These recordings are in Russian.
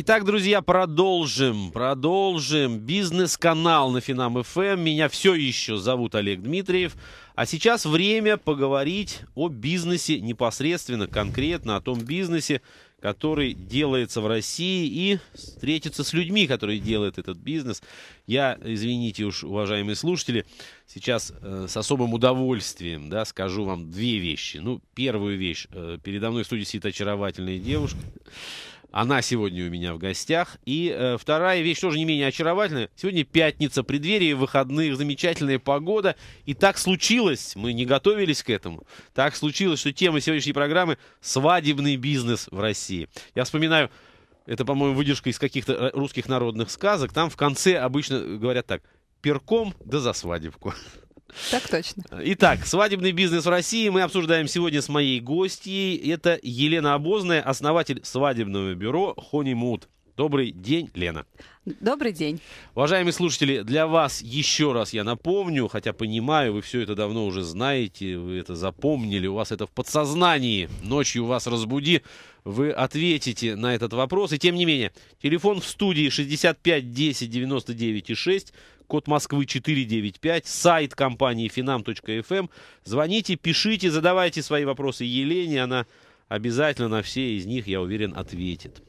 Итак, друзья, продолжим, продолжим. Бизнес-канал на Финам ФМ. Эм. Меня все еще зовут Олег Дмитриев. А сейчас время поговорить о бизнесе непосредственно, конкретно, о том бизнесе, который делается в России и встретиться с людьми, которые делают этот бизнес. Я, извините уж, уважаемые слушатели, сейчас э, с особым удовольствием да, скажу вам две вещи. Ну, первую вещь. Э, передо мной в студии сидит очаровательная девушка она сегодня у меня в гостях. И э, вторая вещь тоже не менее очаровательная. Сегодня пятница, преддверие выходных, замечательная погода. И так случилось, мы не готовились к этому, так случилось, что тема сегодняшней программы – свадебный бизнес в России. Я вспоминаю, это, по-моему, выдержка из каких-то э, русских народных сказок. Там в конце обычно говорят так – перком да за свадебку. Так точно. Итак, свадебный бизнес в России мы обсуждаем сегодня с моей гостьей. Это Елена Обозная, основатель свадебного бюро «Хонимуд». Добрый день, Лена. Добрый день. Уважаемые слушатели, для вас еще раз я напомню, хотя понимаю, вы все это давно уже знаете, вы это запомнили, у вас это в подсознании, ночью вас разбуди, вы ответите на этот вопрос. И тем не менее, телефон в студии 65 10 99 6, код Москвы 495, сайт компании finam.fm. Эм. Звоните, пишите, задавайте свои вопросы Елене, она обязательно на все из них, я уверен, ответит.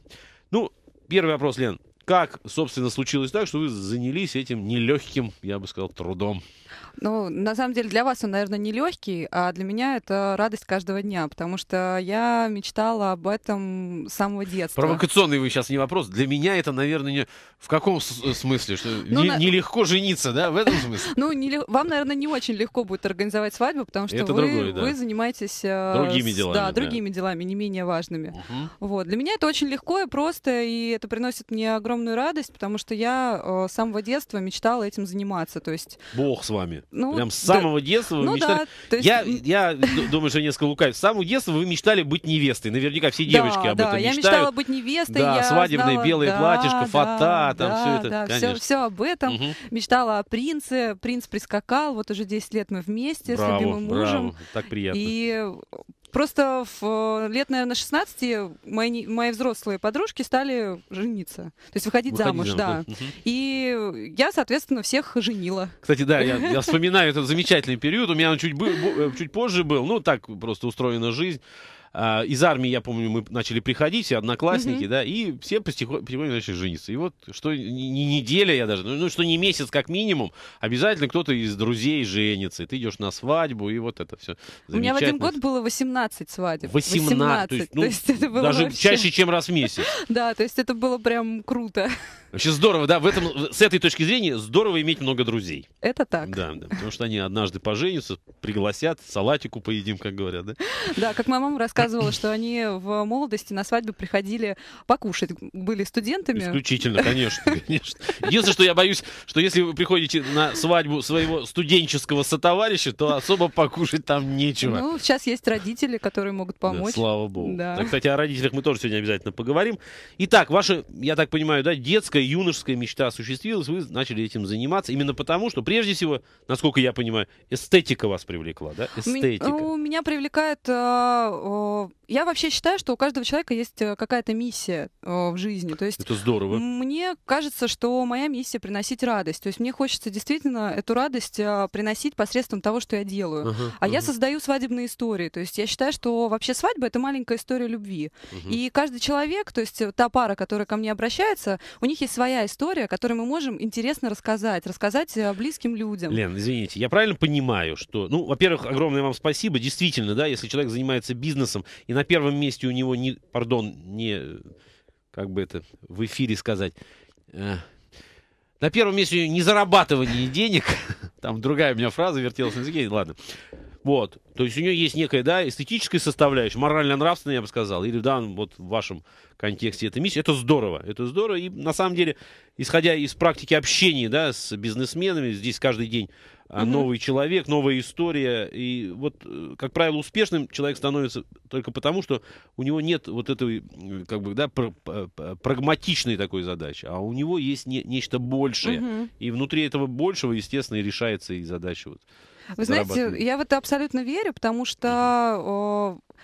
Ну, первый вопрос, Лен. Как, собственно, случилось так, что вы занялись этим нелегким, я бы сказал, трудом? Ну, на самом деле, для вас он, наверное, не легкий, а для меня это радость каждого дня, потому что я мечтала об этом с самого детства. Провокационный вы сейчас не вопрос. Для меня это, наверное, не... в каком э, смысле? Что... Ну, не, на... Нелегко жениться, да, в этом смысле? Ну, не... вам, наверное, не очень легко будет организовать свадьбу, потому что это вы, другое, да. вы занимаетесь... Э, другими делами. Да, другими да. делами, не менее важными. Угу. Вот. Для меня это очень легко и просто, и это приносит мне огромную радость, потому что я э, с самого детства мечтала этим заниматься. То есть... Бог с вами вами. Ну, Прям с самого да. детства вы ну, мечтали. Да, есть... я, я думаю, что несколько лукавит. С самого детства вы мечтали быть невестой. Наверняка все девочки да, об этом да, мечтают. Я мечтала быть невестой. Да, свадебное знала, белое да, платьишко, да, фата, там да, все это. Да, Все, все об этом. Угу. Мечтала о принце. Принц прискакал. Вот уже 10 лет мы вместе браво, с любимым мужем. Браво. Так приятно. И Просто в э, лет, наверное, 16 мои, мои взрослые подружки стали жениться. То есть выходить, выходить замуж, замуж, да. И я, соответственно, всех женила. Кстати, да, я, я вспоминаю этот замечательный период. У меня он чуть, э, чуть позже был. Ну, так просто устроена жизнь. А, из армии, я помню, мы начали приходить, все одноклассники, mm да, и все постепенно начали жениться. И вот что не, не неделя я даже, ну, ну что не месяц как минимум, обязательно кто-то из друзей женится, и ты идешь на свадьбу, и вот это все. У меня в один год было 18 свадеб. 18, 18 то есть, ну, то есть это было даже вообще... чаще, чем раз в месяц. Да, то есть это было прям круто. Вообще здорово, да, в этом, с этой точки зрения здорово иметь много друзей. Это так. Да, да, потому что они однажды поженятся, пригласят, салатику поедим, как говорят, да? Да, как моя мама рассказывала, что они в молодости на свадьбу приходили покушать, были студентами. Исключительно, конечно, конечно. Единственное, что я боюсь, что если вы приходите на свадьбу своего студенческого сотоварища, то особо покушать там нечего. Ну, сейчас есть родители, которые могут помочь. Да, слава богу. Да. Так, кстати, о родителях мы тоже сегодня обязательно поговорим. Итак, ваше, я так понимаю, да, детское некая юношеская мечта осуществилась, вы начали этим заниматься. Именно потому, что прежде всего, насколько я понимаю, эстетика вас привлекла, да? Эстетика. Меня, меня привлекает... Э, э, я вообще считаю, что у каждого человека есть э, какая-то миссия в жизни. То есть Это здорово. Мне кажется, что моя миссия приносить радость. То есть мне хочется действительно эту радость приносить посредством того, что я делаю. Uh-huh, а uh-huh. я создаю свадебные истории. То есть я считаю, что вообще свадьба — это маленькая история любви. Uh-huh. И каждый человек, то есть та пара, которая ко мне обращается, у них есть есть своя история, которую мы можем интересно рассказать, рассказать э, близким людям. Лен, извините, я правильно понимаю, что, ну, во-первых, огромное вам спасибо, действительно, да, если человек занимается бизнесом, и на первом месте у него, не, пардон, не, как бы это в эфире сказать, э, на первом месте не зарабатывание денег, там другая у меня фраза вертелась на языке, ладно, вот. То есть у нее есть некая, да, эстетическая составляющая, морально-нравственная, я бы сказал, или, да, вот в вашем контексте эта миссия. Это здорово, это здорово. И на самом деле, исходя из практики общения, да, с бизнесменами, здесь каждый день угу. новый человек, новая история. И вот, э, как правило, успешным человек становится только потому, что у него нет вот этой, как бы, да, пр прагматичной такой задачи, а у него есть не нечто большее. Угу. И внутри этого большего, естественно, и решается и задача вот вы знаете, я в это абсолютно верю, потому что э,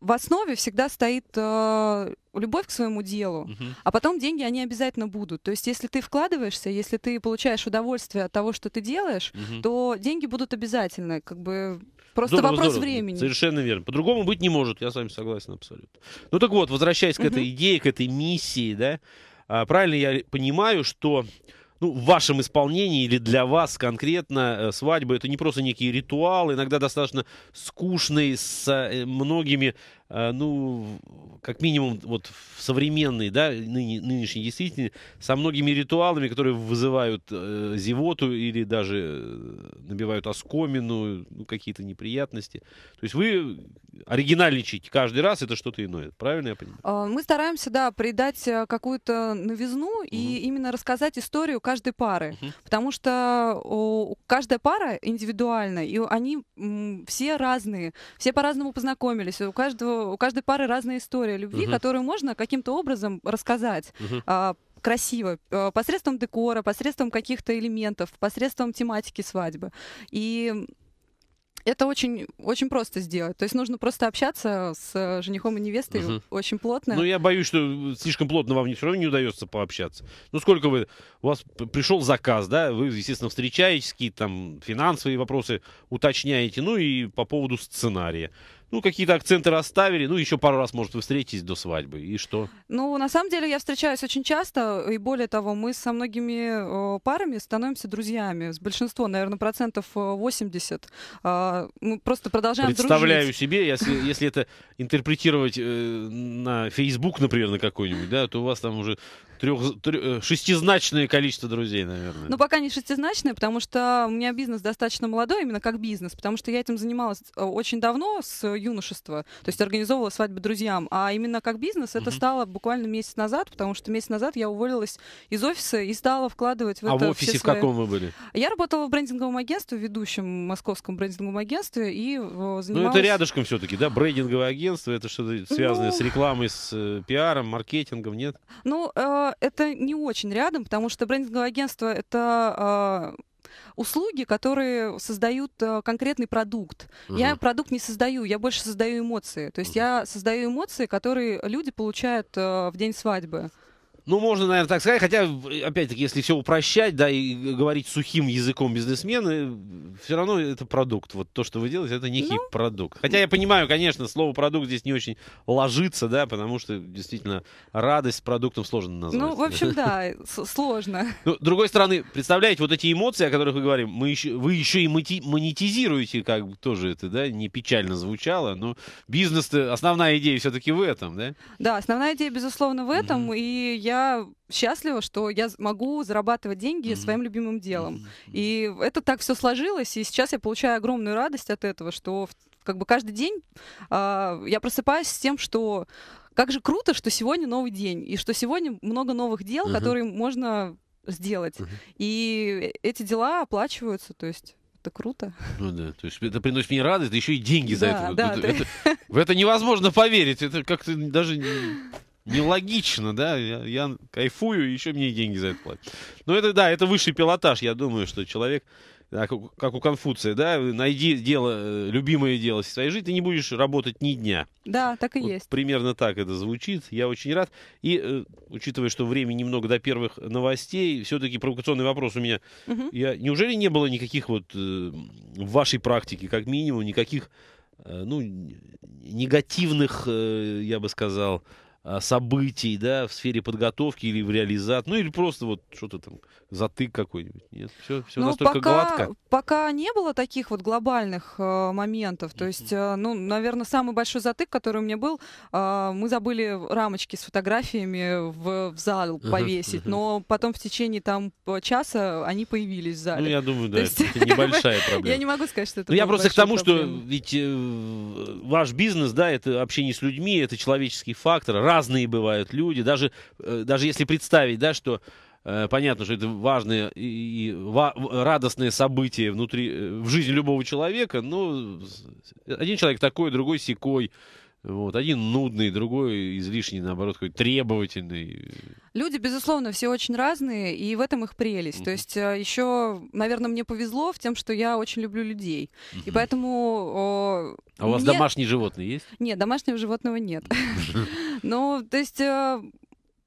в основе всегда стоит э, любовь к своему делу, uh а потом деньги они обязательно будут. То есть, если ты вкладываешься, если ты получаешь удовольствие от того, что ты делаешь, uh то деньги будут обязательно, как бы просто здорово, вопрос здорово. времени. Совершенно верно. По-другому быть не может, я с вами согласен абсолютно. Ну так вот, возвращаясь uh-huh. к этой идее, к этой миссии, да, а, правильно я понимаю, что ну, в вашем исполнении или для вас конкретно э, свадьба это не просто некий ритуал, иногда достаточно скучный, с э, многими Э, ну, как минимум, вот в современной, да, ныне, нынешней действительности, со многими ритуалами, которые вызывают э, зевоту или даже э, набивают оскомину, ну, какие-то неприятности. То есть вы оригинальничаете каждый раз, это что-то иное, правильно я понимаю? А, мы стараемся, да, придать э, какую-то новизну угу. и именно рассказать историю каждой пары, угу. потому что каждая пара индивидуальна, и они все разные, все по-разному познакомились, у каждого у каждой пары разная история любви, угу. которую можно каким-то образом рассказать. Угу. красиво, э, посредством декора, посредством каких-то элементов, посредством тематики свадьбы. И это очень, очень просто сделать. То есть нужно просто общаться с э, женихом и невестой угу. очень плотно. Ну, я боюсь, что слишком плотно вам все равно не удается пообщаться. Ну, сколько вы... У вас пришел заказ, да? Вы, естественно, встречаетесь, какие-то там финансовые вопросы уточняете. Ну, и по поводу сценария ну, какие-то акценты расставили, ну, еще пару раз, может, вы встретитесь до свадьбы, и что? Ну, на самом деле, я встречаюсь очень часто, и более того, мы со многими э, парами становимся друзьями, с большинством, наверное, процентов 80. Э, а, мы просто продолжаем Представляю дружить. себе, если, если это интерпретировать э, на Facebook, например, на какой-нибудь, да, то у вас там уже трех, трех, э, шестизначное количество друзей, наверное. Ну, пока не шестизначное, потому что у меня бизнес достаточно молодой, именно как бизнес, потому что я этим занималась э, очень давно, с юношества, то есть организовывала свадьбы друзьям, а именно как бизнес это угу. стало буквально месяц назад, потому что месяц назад я уволилась из офиса и стала вкладывать в а это А в офисе в свои... каком вы были? Я работала в брендинговом агентстве, ведущем московском брендинговом агентстве и занималась... Э, ну, это рядышком все-таки, да? Брендинговое агентство, это что-то связанное ну... с рекламой, с э, пиаром, маркетингом, нет? Ну, э, это не очень рядом, потому что брендинговое агентство это а, услуги, которые создают а, конкретный продукт. Угу. Я продукт не создаю, я больше создаю эмоции. То есть угу. я создаю эмоции, которые люди получают а, в день свадьбы. Ну, можно, наверное, так сказать. Хотя, опять-таки, если все упрощать, да, и говорить сухим языком бизнесмены, все равно это продукт. Вот то, что вы делаете, это некий ну... продукт. Хотя я понимаю, конечно, слово продукт здесь не очень ложится, да, потому что действительно радость продуктом сложно назвать. Ну, в общем, да, сложно. Ну, с другой стороны, представляете, вот эти эмоции, о которых вы говорим, мы еще, вы еще и монетизируете, как тоже это, да, не печально звучало, но бизнес-то, основная идея все-таки в этом, да? Да, основная идея, безусловно, в этом, и я счастлива, что я могу зарабатывать деньги mm-hmm. своим любимым делом. Mm-hmm. И это так все сложилось, и сейчас я получаю огромную радость от этого, что как бы каждый день э, я просыпаюсь с тем, что как же круто, что сегодня новый день, и что сегодня много новых дел, mm-hmm. которые можно сделать. Mm-hmm. И эти дела оплачиваются, то есть это круто. Ну да, то есть это приносит мне радость, да еще и деньги да, за это. Да, это, ты... это. В это невозможно поверить. Это как-то даже Нелогично, да? Я, я кайфую, еще мне деньги за это платят. Но это, да, это высший пилотаж. Я думаю, что человек, как, как у Конфуция, да, найди дело, э, любимое дело в своей жизни, ты не будешь работать ни дня. Да, так и вот есть. Примерно так это звучит. Я очень рад. И, э, учитывая, что времени немного до первых новостей, все-таки провокационный вопрос у меня. Угу. Я, неужели не было никаких вот э, в вашей практике, как минимум, никаких, ну, негативных, я бы сказал, а, событий, да, в сфере подготовки или в реализации, ну или просто вот что-то там затык какой-нибудь? Нет, все, все ну, настолько пока, гладко? Пока не было таких вот глобальных э, моментов. То есть, э, ну, наверное, самый большой затык, который у меня был, э, мы забыли рамочки с фотографиями в, в зал повесить, но потом в течение там э, часа они появились в зале. Ну, я думаю, да, это небольшая проблема. Я не могу сказать, что это ну, Я просто к тому, что ведь э, ваш бизнес, да, это общение с людьми, это человеческий фактор, разные бывают люди, даже, э, даже если представить, да, что Э, понятно, что это важное и радостное событие внутри, э, в жизни любого человека, но один человек такой, другой секой. Вот. Один нудный, другой излишний, наоборот, какой требовательный. Люди, безусловно, все очень разные, и в этом их прелесть. Mm-hmm. То есть э, еще, наверное, мне повезло в тем, что я очень люблю людей. Mm-hmm. И поэтому... О, а у вас мне... домашние животные есть? Нет, домашнего животного нет. Но, то есть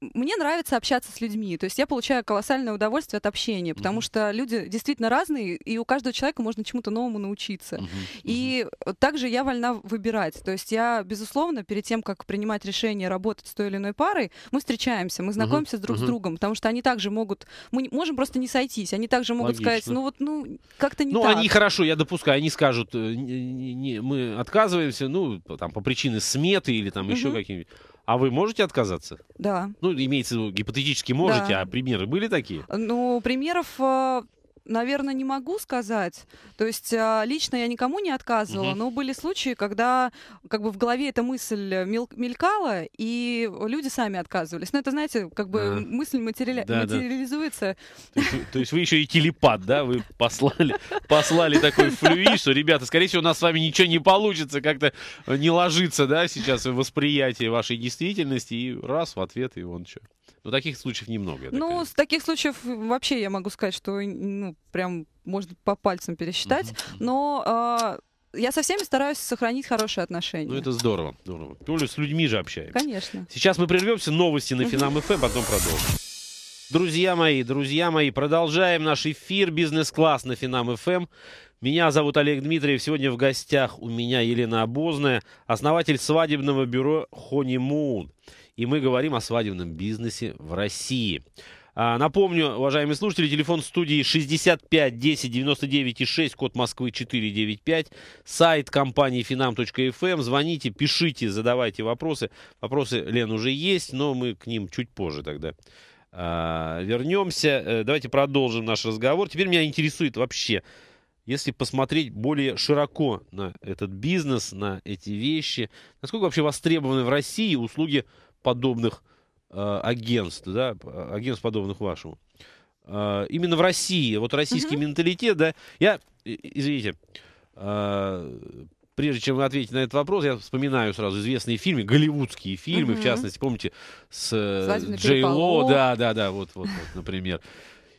мне нравится общаться с людьми. То есть я получаю колоссальное удовольствие от общения, потому mm-hmm. что люди действительно разные, и у каждого человека можно чему-то новому научиться. Mm-hmm. И также я вольна выбирать. То есть я, безусловно, перед тем, как принимать решение работать с той или иной парой, мы встречаемся, мы знакомимся mm-hmm. друг mm-hmm. с другом, потому что они также могут... Мы можем просто не сойтись, они также могут Логично. сказать, ну вот, ну, как-то не ну, так. Ну, они хорошо, я допускаю, они скажут, э, не, не, мы отказываемся, ну, там, по причине сметы или там mm-hmm. еще какие-нибудь. А вы можете отказаться? Да. Ну, имеется в виду, гипотетически можете, да. а примеры были такие? Ну, примеров э, наверное, не могу сказать. То есть а, лично я никому не отказывала, угу. но были случаи, когда как бы в голове эта мысль э, мелькала, и люди сами отказывались. Но ну, это, знаете, как бы а. мысль материали- да, материализуется. Да. То, есть, то есть вы еще и телепат, да? Вы послали, послали такой флюид, что, ребята, скорее всего, у нас с вами ничего не получится, как-то не ложится, да, сейчас восприятие вашей действительности, и раз в ответ, и вон что. Но ну, таких случаев немного. Ну, с таких случаев вообще я могу сказать, что ну, прям можно по пальцам пересчитать. Mm-hmm. Но э, я со всеми стараюсь сохранить хорошие отношения. Ну, это здорово, здорово. Тоже с людьми же общаемся. Конечно. Сейчас мы прервемся, новости на Финам ФМ, а потом продолжим. Друзья мои, друзья мои, продолжаем наш эфир «Бизнес-класс» на Финам ФМ. Меня зовут Олег Дмитриев. Сегодня в гостях у меня Елена Обозная, основатель свадебного бюро «Хонимун». И мы говорим о свадебном бизнесе в России. А, напомню, уважаемые слушатели, телефон студии 65 10 99 и 6, код Москвы 495, сайт компании finam.fm. Эм. Звоните, пишите, задавайте вопросы. Вопросы, Лен, уже есть, но мы к ним чуть позже тогда а, вернемся. Э, давайте продолжим наш разговор. Теперь меня интересует вообще, если посмотреть более широко на этот бизнес, на эти вещи, насколько вообще востребованы в России услуги подобных Э, агентств, да, э, агентств, подобных вашему. Э, именно в России, вот российский угу. менталитет, да, я, извините, прежде чем ответить на этот вопрос, я вспоминаю сразу известные фильмы, голливудские фильмы, mm-hmm. в частности, помните, с, с Джей Ло, да, да, да, вот, вот, вот например.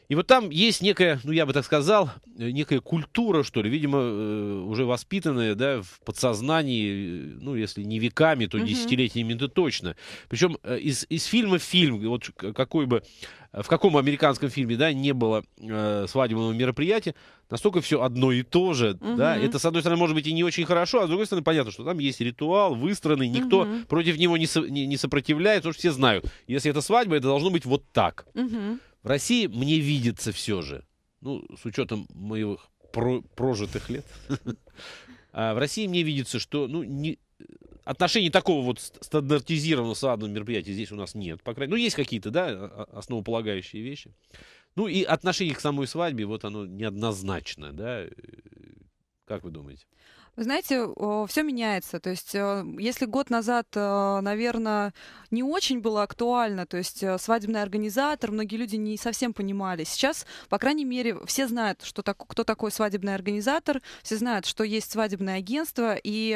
И вот там есть некая, ну я бы так сказал, э, некая культура, что ли, видимо, э, уже воспитанная, да, в подсознании, э, ну, если не веками, то десятилетиями это точно. Причем из, из фильма в фильм, вот какой бы, в каком американском фильме, да, не было э, свадебного мероприятия, настолько все одно и то же, угу. да, это, с одной стороны, может быть и не очень хорошо, а с другой стороны, понятно, что там есть ритуал, выстроенный, никто угу. против него не, со, не, не сопротивляется, потому что все знают, если это свадьба, это должно быть вот так. Угу. В России мне видится все же, ну, с учетом моих про прожитых лет, а в России мне видится, что ну, не, отношений такого вот стандартизированного свадебного мероприятия здесь у нас нет. По крайней ну, есть какие-то, да, основополагающие вещи. Ну, и отношение к самой свадьбе, вот оно неоднозначное, да. Э, как вы думаете? Вы знаете, все меняется. То есть, э, если год назад, э, наверное, не очень было актуально, то есть э, свадебный организатор, многие люди не совсем понимали. Сейчас, по крайней мере, все знают, что так, кто такой свадебный организатор, все знают, что есть свадебное агентство, и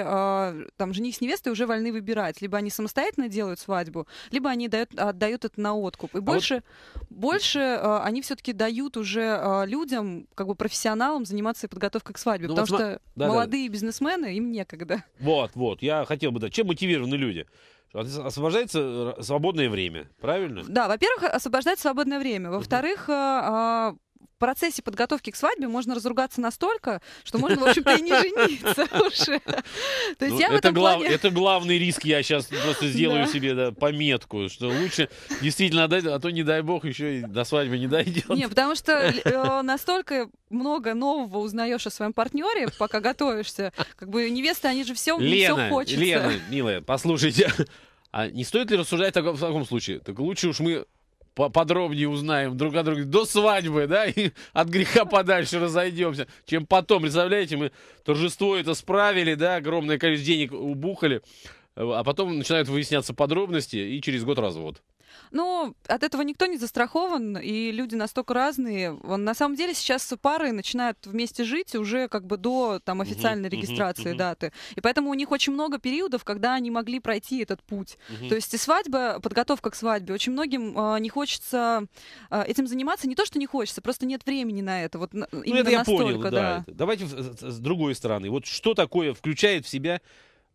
там жених с невестой уже вольны выбирать. Либо они самостоятельно делают свадьбу, либо они дают, отдают это на откуп. И а больше, вот... больше они все-таки дают уже людям, как бы профессионалам заниматься подготовкой к свадьбе, ну, потому вот что да, молодые да. бизнесмены бизнесмены, им некогда. Вот, вот. Я хотел бы, да. Чем мотивированы люди? Освобождается э, свободное время, правильно? Да, во-первых, освобождается свободное время. Во-вторых, э, а, в процессе подготовки к свадьбе можно разругаться настолько, что можно, в общем-то, и не жениться уже. То есть ну, я в это, этом глав... плане... это главный риск, я сейчас просто сделаю да. себе да, пометку, что лучше действительно отдать, а то, не дай бог, еще и до свадьбы не дойдет. Не, потому что э, настолько много нового узнаешь о своем партнере, пока готовишься. Как бы невесты, они же все, Лена, все хочется. Лена, милая, послушайте, а не стоит ли рассуждать в таком случае? Так лучше уж мы подробнее узнаем друг о друге до свадьбы, да, и от греха подальше разойдемся, чем потом. Представляете, мы торжество это справили, да, огромное количество денег убухали, а потом начинают выясняться подробности и через год развод. Но ну, от этого никто не застрахован, и люди настолько разные. На самом деле сейчас пары начинают вместе жить уже как бы до там, официальной uh-huh, регистрации uh-huh, даты. И поэтому у них очень много периодов, когда они могли пройти этот путь. Uh-huh. То есть и свадьба, подготовка к свадьбе, очень многим э, не хочется э, этим заниматься. Не то, что не хочется, просто нет времени на это. Вот, на, ну, это я понял, да. да. Давайте с, с другой стороны. Вот что такое включает в себя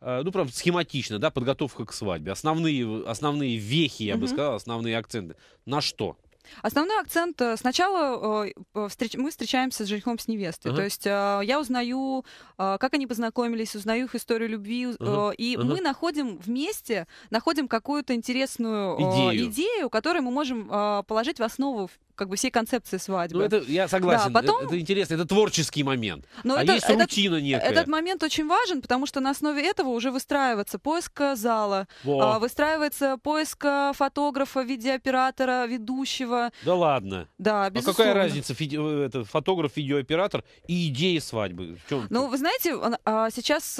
Э, ну, правда, схематично, да, подготовка к свадьбе. Основные, основные вехи, я бы сказал, основные акценты. На что? Основной акцент э, сначала э, встреч, мы встречаемся с женихом с невестой. Uh-huh. То есть я узнаю, как они познакомились, узнаю их историю любви, uh-huh. и uh-huh. мы находим вместе, находим какую-то интересную идею. идею, которую мы можем положить в основу как бы всей концепции свадьбы. Ну, это, я согласен. Да, потом... Это интересно, это творческий момент. Но а это, есть рутина этот, некая. Этот момент очень важен, потому что на основе этого уже выстраивается поиск зала, Во. А, выстраивается поиск а, фотографа, видеооператора, ведущего. Да ладно. Да, безусловно. А какая разница, фи- э, это, фотограф, видеооператор и идеи свадьбы? В чем ну, вы знаете, а, сейчас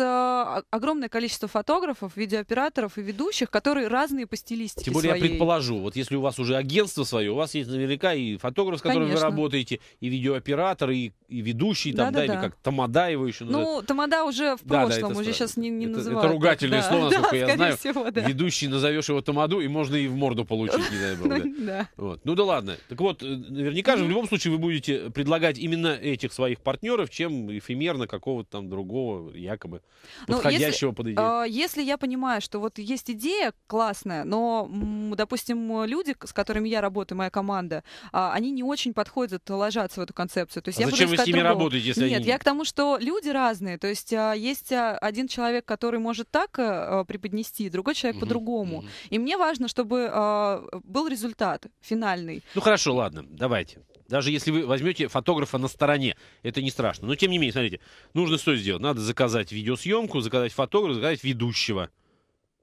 огромное количество фотографов, видеооператоров и ведущих, которые разные по стилистике Тем более своей. я предположу, вот если у вас уже агентство свое, у вас есть наверняка и и фотограф, с которым Конечно. вы работаете, и видеооператор, и, и ведущий, там, да, да, да, или как Тамадаева еще называют. Ну, Тамада уже в прошлом, да, да, уже сейчас не, не это, называют. Это ругательное так, слово, насколько да, я знаю. Всего, да. Ведущий назовешь его Тамаду, и можно и в морду получить, не дай бог. Ну, да. Вот. Ну да ладно. Так вот, э, наверняка же в любом случае вы будете предлагать именно этих своих партнеров, чем эфемерно какого-то там другого, якобы, подходящего ну, если, под идею. Э, если я понимаю, что вот есть идея классная, но, допустим, люди, с которыми я работаю, моя команда, а, они не очень подходят, э, ложатся в эту концепцию. То есть а я зачем буду вы с ними другого. работаете, если Нет, они... я к тому, что люди разные. То есть а, есть а, один человек, который может так э, преподнести, другой человек угу, по-другому. Угу. И мне важно, чтобы был результат финальный. Ну хорошо, ладно, давайте. Даже если вы возьмете фотографа на стороне, это не страшно. Но тем не менее, смотрите, нужно что сделать? Надо заказать видеосъемку, заказать фотографа, заказать ведущего,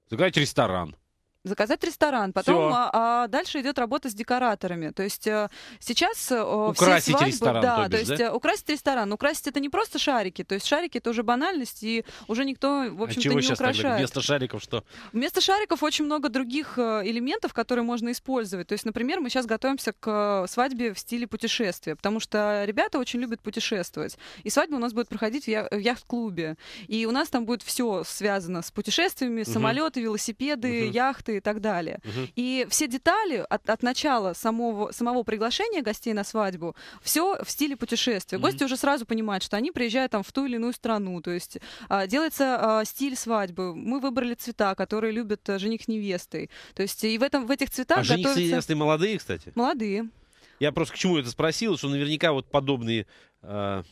заказать ресторан заказать ресторан, потом а, а дальше идет работа с декораторами. То есть а, сейчас а, украсить все свадьбы, ресторан, да, то, бишь, то есть да? Э, украсить ресторан, украсить это не просто шарики, то есть шарики это уже банальность и уже никто в а общем-то а не сейчас украшает. Тогда? Вместо шариков что? Вместо шариков очень много других элементов, которые можно использовать. То есть, например, мы сейчас готовимся к свадьбе в стиле путешествия, потому что ребята очень любят путешествовать, и свадьба у нас будет проходить в, я- в яхт-клубе, и у нас там будет все связано с путешествиями, самолеты, велосипеды, угу. яхты продукты и так далее. Угу. И все детали от, от начала самого, самого приглашения гостей на свадьбу, все в стиле путешествия. Угу. Гости уже сразу понимают, что они приезжают там в ту или иную страну. То есть а, делается а, стиль свадьбы. Мы выбрали цвета, которые любят а, жених невесты То есть и в, этом, в этих цветах а готовятся... жених с невестой молодые, кстати? Молодые. Я просто к чему это спросил, что наверняка вот подобные, э,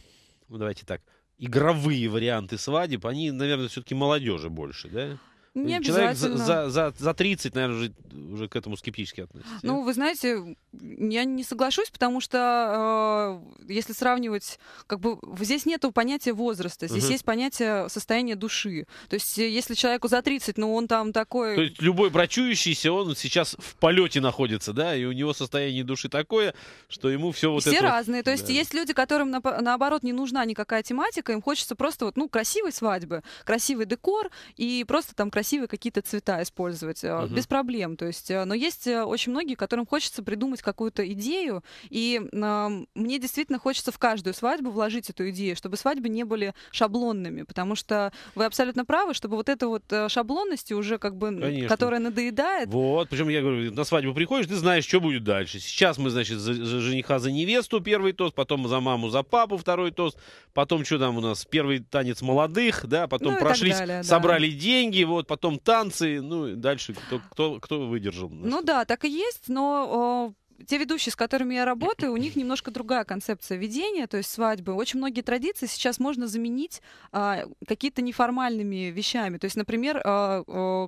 ну давайте так, игровые варианты свадеб, они, наверное, все-таки молодежи больше, да? Не э, Человек за, за, за, за 30, наверное, уже, уже к этому скептически относится. Ну, вы знаете, я не соглашусь, потому что э, если сравнивать, как бы здесь нет понятия возраста, здесь угу. есть понятие состояния души. То есть, э, если человеку за 30, но ну, он там такой. То есть любой брачующийся, он сейчас в полете находится, да, и у него состояние души такое, что ему все вот все это. Все разные. То есть, да. есть люди, которым на, наоборот не нужна никакая тематика, им хочется просто вот, ну, красивой свадьбы, красивый декор и просто там красивый красивые какие-то цвета использовать. Угу. Без проблем. То есть, э, но есть э, очень многие, которым хочется придумать какую-то идею. И э, мне действительно хочется в каждую свадьбу вложить эту идею, чтобы свадьбы не были шаблонными. Потому что вы абсолютно правы, чтобы вот эта вот шаблонность уже как бы, Конечно. которая надоедает. Вот, причем я говорю, на свадьбу приходишь, ты знаешь, что будет дальше. Сейчас мы, значит, за, за жениха, за невесту первый тост, потом за маму, за папу второй тост, потом что там у нас, первый танец молодых, да, потом ну, прошлись, далее, собрали да. деньги, вот, потом танцы, ну и дальше кто, кто, кто выдержал. Ну да, так и есть, но те ведущие, с которыми я работаю, у них немножко другая концепция ведения, то есть свадьбы. Очень многие традиции сейчас можно заменить а, какие-то неформальными вещами. То есть, например, а, а,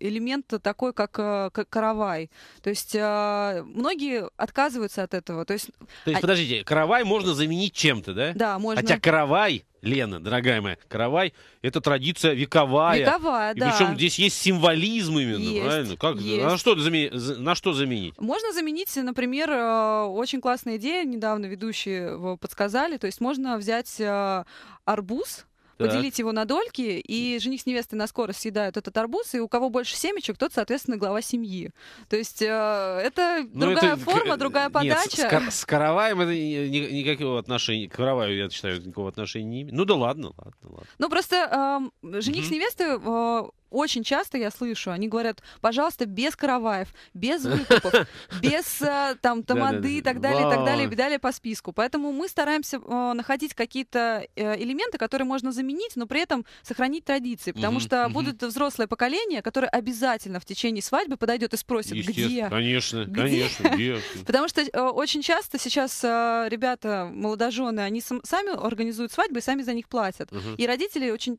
элемент такой, как, как э, каравай. То есть э, многие отказываются от этого. То есть, то есть а подождите, каравай можно заменить чем-то, да? Да, можно. Хотя каравай Лена, дорогая моя, каравай – это традиция вековая. Вековая, и да. Причем здесь есть символизм именно, есть, правильно? Как, а есть. На, что замени, на что заменить? Можно заменить, например, э, очень классная идея, недавно ведущие подсказали, то есть можно взять арбуз, поделить его на дольки, и жених с невестой на скорость съедают этот арбуз, и у кого больше семечек, тот, соответственно, глава семьи. То есть э, это ну, другая это, форма, э, другая подача. Нет, с, с караваем это никакого отношения, к караваю, я считаю, никакого отношения не имеет. Ну да ладно, ладно, ладно. Ну просто э, жених mm с невестой э, очень часто я слышу, они говорят, пожалуйста, без караваев, без выкупов, без э, там тамады и так далее, и так далее, и далее по списку. Поэтому мы стараемся э, находить какие-то э, элементы, которые можно заменить, но при этом сохранить традиции, потому что будут взрослое поколение, которое обязательно в течение свадьбы подойдет и спросит, где. Конечно, конечно, где. Потому что очень часто сейчас ребята молодожены, они сами организуют свадьбы и сами за них платят. И родители очень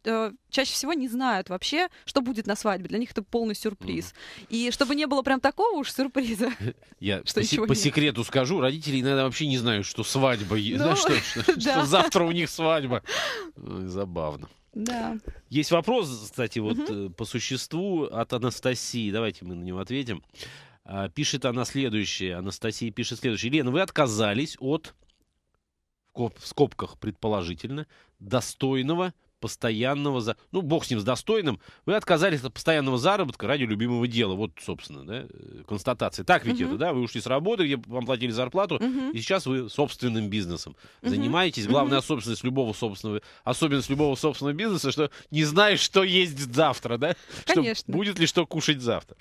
чаще всего не знают вообще, что что будет на свадьбе. Для них это полный сюрприз. Mm. И чтобы не было прям такого уж сюрприза. Я что по, по секрету скажу, родители иногда вообще не знают, что свадьба, ну, да, что, что, да. что завтра у них свадьба. Ну, забавно. Да. Есть вопрос, кстати, вот угу. по существу от Анастасии. Давайте мы на него ответим. А, пишет она следующее. Анастасия пишет следующее. Лена, вы отказались от в скобках предположительно достойного постоянного... За... Ну, бог с ним, с достойным. Вы отказались от постоянного заработка ради любимого дела. Вот, собственно, да, э, констатация. Так ведь угу. это, да? Вы ушли с работы, где вам платили зарплату, угу. и сейчас вы собственным бизнесом угу. занимаетесь. Главная угу. особенность любого собственного... Особенность любого собственного бизнеса, что не знаешь, что есть завтра, да? Конечно. Что, будет ли что кушать завтра.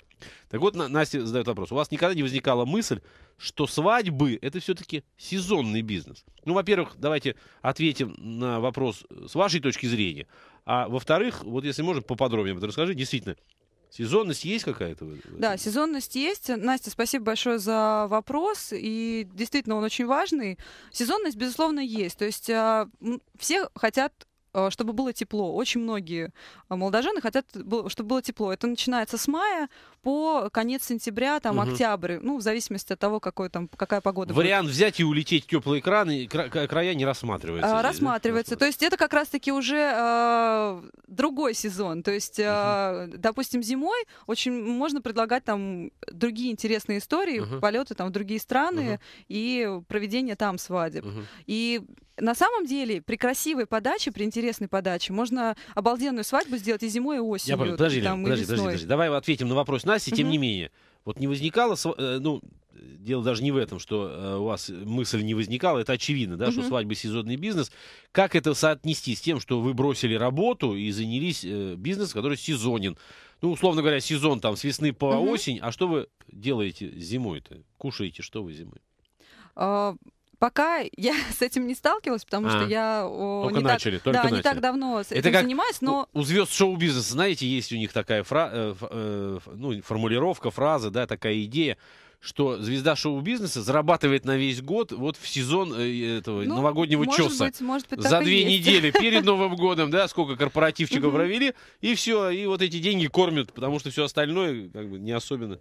Так вот, Настя задает вопрос. У вас никогда не возникала мысль что свадьбы это все-таки сезонный бизнес. Ну, во-первых, давайте ответим на вопрос э, с вашей точки зрения. А во-вторых, вот если можно, поподробнее об расскажи, действительно, Сезонность есть какая-то? Да, сезонность есть. Настя, спасибо большое за вопрос. И действительно, он очень важный. Сезонность, безусловно, есть. То есть а, все хотят Э, чтобы было тепло. Очень многие э, молодожены хотят, чтобы было тепло. Это начинается с мая по конец сентября, там, угу. октябрь. Ну, в зависимости от того, какой, там, какая погода Вариант будет. взять и улететь в теплые краны, края не рассматривается. А, э, рассматривается. Да? То есть это как раз-таки уже э, другой сезон. То есть, э, угу. допустим, зимой очень можно предлагать там другие интересные истории, угу. полеты там в другие страны угу. и проведение там свадеб. Угу. И на самом деле при красивой подаче, при интересной подаче можно обалденную свадьбу сделать и зимой, и осенью. Я понял. Подожди, там, подожди, подожди, подожди. Давай ответим на вопрос Насти, тем угу. не менее. Вот не возникало, э, ну, дело даже не в этом, что э, у вас мысль не возникала, это очевидно, да, угу. что свадьба сезонный бизнес. Как это соотнести с тем, что вы бросили работу и занялись э, бизнесом, который сезонен? Ну, условно говоря, сезон там с весны по угу. осень, а что вы делаете зимой-то? Кушаете что вы зимой? А Пока я с этим не сталкивалась, потому а, что я о, не, начали, так, да, начали. не так давно с Это этим занимаюсь, но... У, у звезд шоу-бизнеса, знаете, есть у них такая фра... э, э, ну, формулировка, фраза, да, такая идея что звезда шоу-бизнеса зарабатывает на весь год вот в сезон э, этого ну, новогоднего может чеса. Быть, может быть, За две есть. недели перед Новым годом, да, сколько корпоративчиков провели, и все, и вот эти деньги кормят, потому что все остальное как бы не особенно.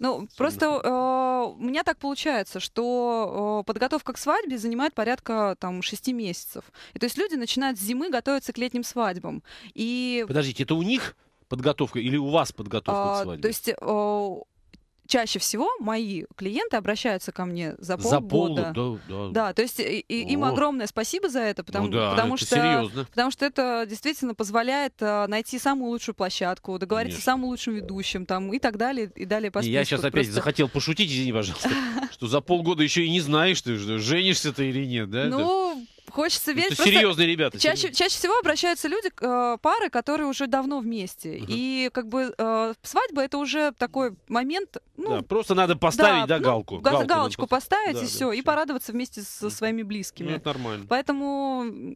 Ну, просто э, у меня так получается, что э, подготовка к свадьбе занимает порядка там шести месяцев. И то есть люди начинают с зимы готовиться к летним свадьбам. И... Подождите, это у них подготовка или у вас подготовка а, к свадьбе? То есть э, чаще всего мои клиенты обращаются ко мне за полгода. За полгода, да, да. Да, то есть и, и, им огромное спасибо за это, потому, ну да, потому это что серьезно. потому что это действительно позволяет а, найти самую лучшую площадку, договориться Конечно. с самым лучшим ведущим, там и так далее и далее по списку. Я сейчас опять просто... захотел пошутить, извини, пожалуйста, что за полгода еще и не знаешь, ты женишься ты или нет, да? Ну, Хочется верить. Это серьезные ребята. Чаще, серьезные. чаще всего обращаются люди, э, пары, которые уже давно вместе. Угу. И как бы э, свадьба это уже такой момент. Ну, да, просто надо поставить да, да, галку. Ну, галку. Галочку поставить да, и да, все. Да, и порадоваться вместе со своими близкими. Ну, это нормально. Поэтому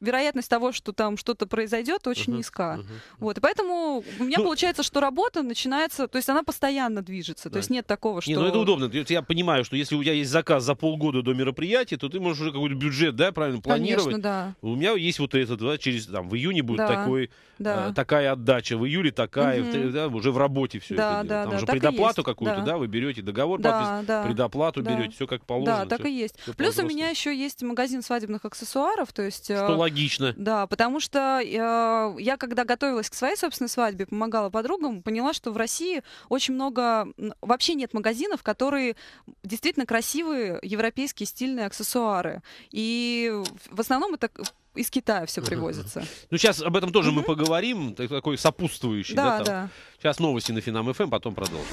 вероятность того, что там что-то произойдет, очень uh-huh, низка. Uh-huh. Вот, и поэтому у меня ну, получается, что работа начинается, то есть она постоянно движется, да. то есть нет такого, что... Не, ну это удобно, я понимаю, что если у тебя есть заказ за полгода до мероприятия, то ты можешь уже какой-то бюджет, да, правильно, планировать. Конечно, да. У меня есть вот это, да, через, там, в июне будет да, такой, да. Э, такая отдача, в июле такая, uh-huh. в, да, уже в работе все да, это. Да, там да, же предоплату какую-то, да. да, вы берете, договор да, подпис, да, предоплату да. берете, все как положено. Да, так все, и есть. Плюс у меня еще есть магазин свадебных аксессуаров, то есть... Что э, логично. Да, потому что я, э, я, когда готовилась к своей собственной свадьбе, помогала подругам, поняла, что в России очень много... Вообще нет магазинов, которые действительно красивые европейские стильные аксессуары. И в основном это из Китая все привозится. Ну, сейчас об этом тоже мы поговорим, такой сопутствующий. Да, да. Сейчас новости на Финам ФМ, эм, потом продолжим.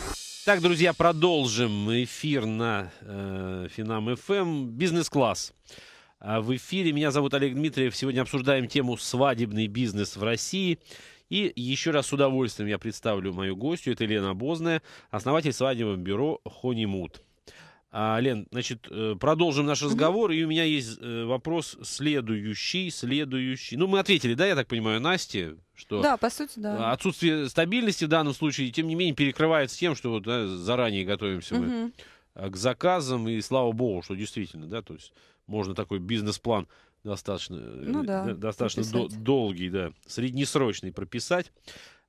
Так, друзья, продолжим эфир на э, Финам ФМ. Эм. Бизнес-класс. А в эфире. Меня зовут Олег Дмитриев. Сегодня обсуждаем тему «Свадебный бизнес в России». И еще раз с удовольствием я представлю мою гостью. Это Елена Бозная, основатель свадебного бюро «Хонимут». А, Лен, значит, э, продолжим наш разговор. И у меня есть э, вопрос следующий, следующий. Ну, мы ответили, да, я так понимаю, Насте, что да, по сути, да. отсутствие стабильности в данном случае, тем не менее, перекрывается тем, что вот, да, заранее готовимся угу. мы к заказам. И слава богу, что действительно, да, то есть можно такой бизнес-план достаточно, э, ну, да, достаточно долгий, да, среднесрочный прописать.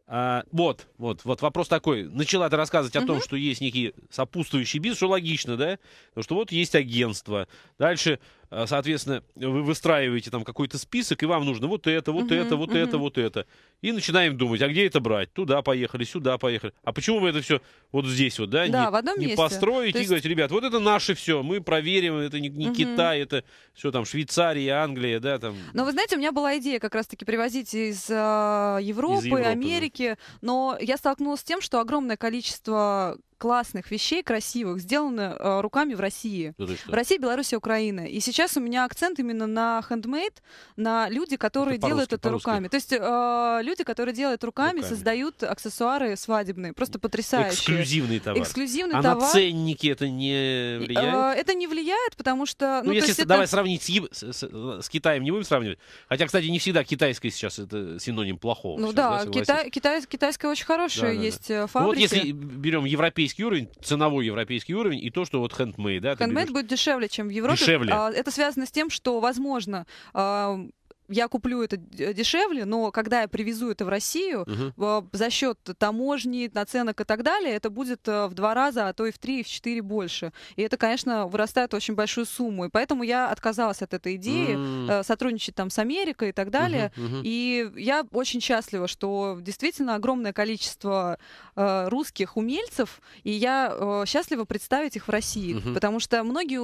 А, вот, вот, вот вопрос такой. Начала ты рассказывать о угу. том, что есть некий сопутствующий бизнес, что логично, да? Потому что вот есть агентство. Дальше Э, соответственно, вы выстраиваете там какой-то список, и вам нужно вот это, вот угу, это, вот угу. это, вот это. И начинаем думать, а где это брать? Туда поехали, сюда поехали. А почему вы это все вот здесь вот, да? Да, не, в одном не построить То есть... и говорить, ребят, вот это наше все, мы проверим, это не, не угу. Китай, это все там Швейцария, Англия, да, там. Но вы знаете, у меня была идея как раз-таки привозить из э, Европы, из Европы Америки, да. но я столкнулась с тем, что огромное количество классных вещей, красивых, сделано э, руками в России. в России, Беларуси, Украина. И сейчас у меня акцент именно на хендмейд, на люди, которые это делают это руками. То есть э, люди, которые делают руками, руками, создают аксессуары свадебные. Просто потрясающие. Эксклюзивный товар. Эксклюзивный а товар. на ценники это не э, влияет? Э, это не влияет, потому что... Ну, ну если, это... давай сравнить с, с, с, с Китаем, не будем сравнивать. Хотя, кстати, не всегда китайское сейчас это синоним плохого. Ну сейчас, да, да Китай, Китай, китайское очень хорошее да, да, есть да. Э, фабрики. Ну, вот если берем европейское европейский уровень, ценовой европейский уровень и то, что вот handmade, Да, Хендмейд берешь... будет дешевле, чем в Европе. Дешевле. А, это связано с тем, что, возможно, а, я куплю это дешевле, но когда я привезу это в Россию, угу. за счет таможни, наценок и так далее, это будет а, в два раза, а то и в три, и в четыре больше. И это, конечно, вырастает очень большую сумму. И поэтому я отказалась от этой идеи mm. сотрудничать там с Америкой и так далее. Угу, угу. И я очень счастлива, что действительно огромное количество э, русских умельцев, и я э, счастлива представить их в России. Угу. Потому что многие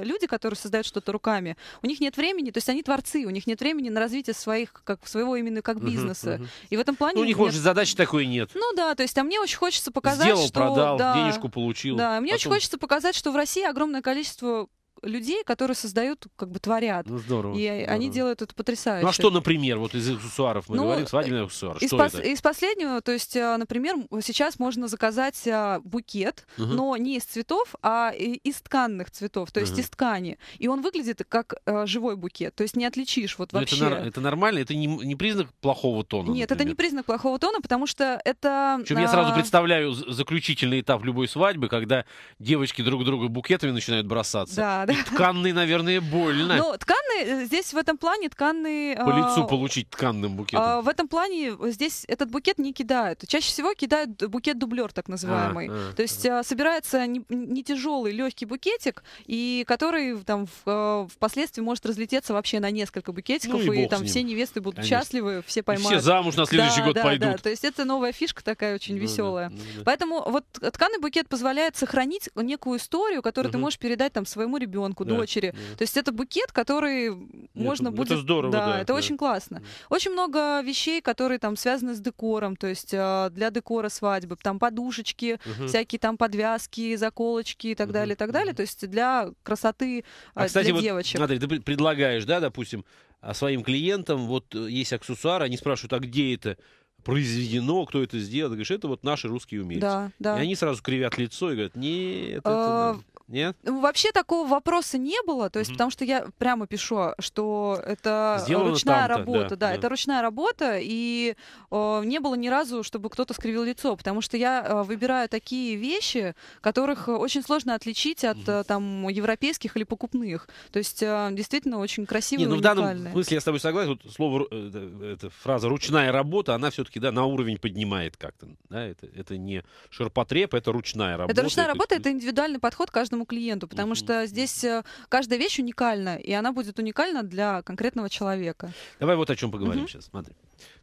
э, люди, которые создают что-то руками, у них нет времени, то есть они творцы, у них нет времени времени на развитие своих, как своего именно как бизнеса. Угу, угу. И в этом плане... Ну, у них, нет... может, задачи такой нет. Ну да, то есть, а мне очень хочется показать, Сделал, что... продал, да, денежку получил. Да, мне потом... очень хочется показать, что в России огромное количество людей, которые создают, как бы творят. Ну, здорово. И здорово. они делают это потрясающе. Ну, а что, например, вот из аксессуаров мы ну, говорим, э, свадебный аксессуар, из, что пос- из последнего, то есть, э, например, сейчас можно заказать э, букет, угу. но не из цветов, а из тканных цветов, то есть угу. из ткани. И он выглядит как живой букет, то есть не отличишь вот но ну, вообще. Это, это нормально, это не, не признак плохого тона. Нет, например. это не признак плохого тона, потому что это... Причем а... я сразу представляю заключительный этап любой свадьбы, когда девочки друг друга букетами начинают бросаться. Да, да. Тканный, наверное, больно. Ну, тканный, э, здесь в этом плане тканный... По а, лицу получить тканным букетом. А, в этом плане здесь этот букет не кидают. Чаще всего кидают букет дублер, так называемый. А, а, То есть а. собирается не, не тяжелый, легкий букетик, и который там в, а, впоследствии может разлететься вообще на несколько букетиков, ну, и, и там все невесты будут Конечно. счастливы, все поймают. И все замуж на следующий да, год да, пойдут. Да. То есть это новая фишка такая очень ну, веселая. Да, ну, да. Поэтому вот тканый букет позволяет сохранить некую историю, которую угу. ты можешь передать там своему ребенку ребенку, да, дочери. Да. То есть это букет, который Нет, можно это будет... Это здорово, да. да это да. очень классно. Да. Очень много вещей, которые там связаны с декором, то есть а, для декора свадьбы, там подушечки, угу. всякие там подвязки, заколочки и так угу. далее, и так далее. То есть для красоты а, а, кстати, для вот, девочек. Смотри, ты предлагаешь, да, допустим, а, своим клиентам, вот э, есть аксессуары, они спрашивают, а где это? произведено, кто это сделал. Ты говоришь, это вот наши русские умельцы. Да, да. И они сразу кривят лицо и говорят, нет, это... Нет? Ну, вообще такого вопроса не было, то есть, mm потому что я прямо пишу, что это Сделано ручная работа, да, да, да, это ручная работа, и э, не было ни разу, чтобы кто-то скривил лицо, потому что я э, выбираю такие вещи, которых очень сложно отличить от mm там европейских или покупных. То есть э, действительно очень красивые, ну, В данном смысле я с тобой согласен. Вот слово, э, эта фраза "ручная работа", она все-таки да на уровень поднимает как-то. Да, это это не ширпотреб, это ручная работа. Это ручная работа, это, это индивидуальный подход каждого каждому клиенту, потому угу. что здесь э, каждая вещь уникальна, и она будет уникальна для конкретного человека. Давай вот о чем поговорим угу. сейчас. Смотри.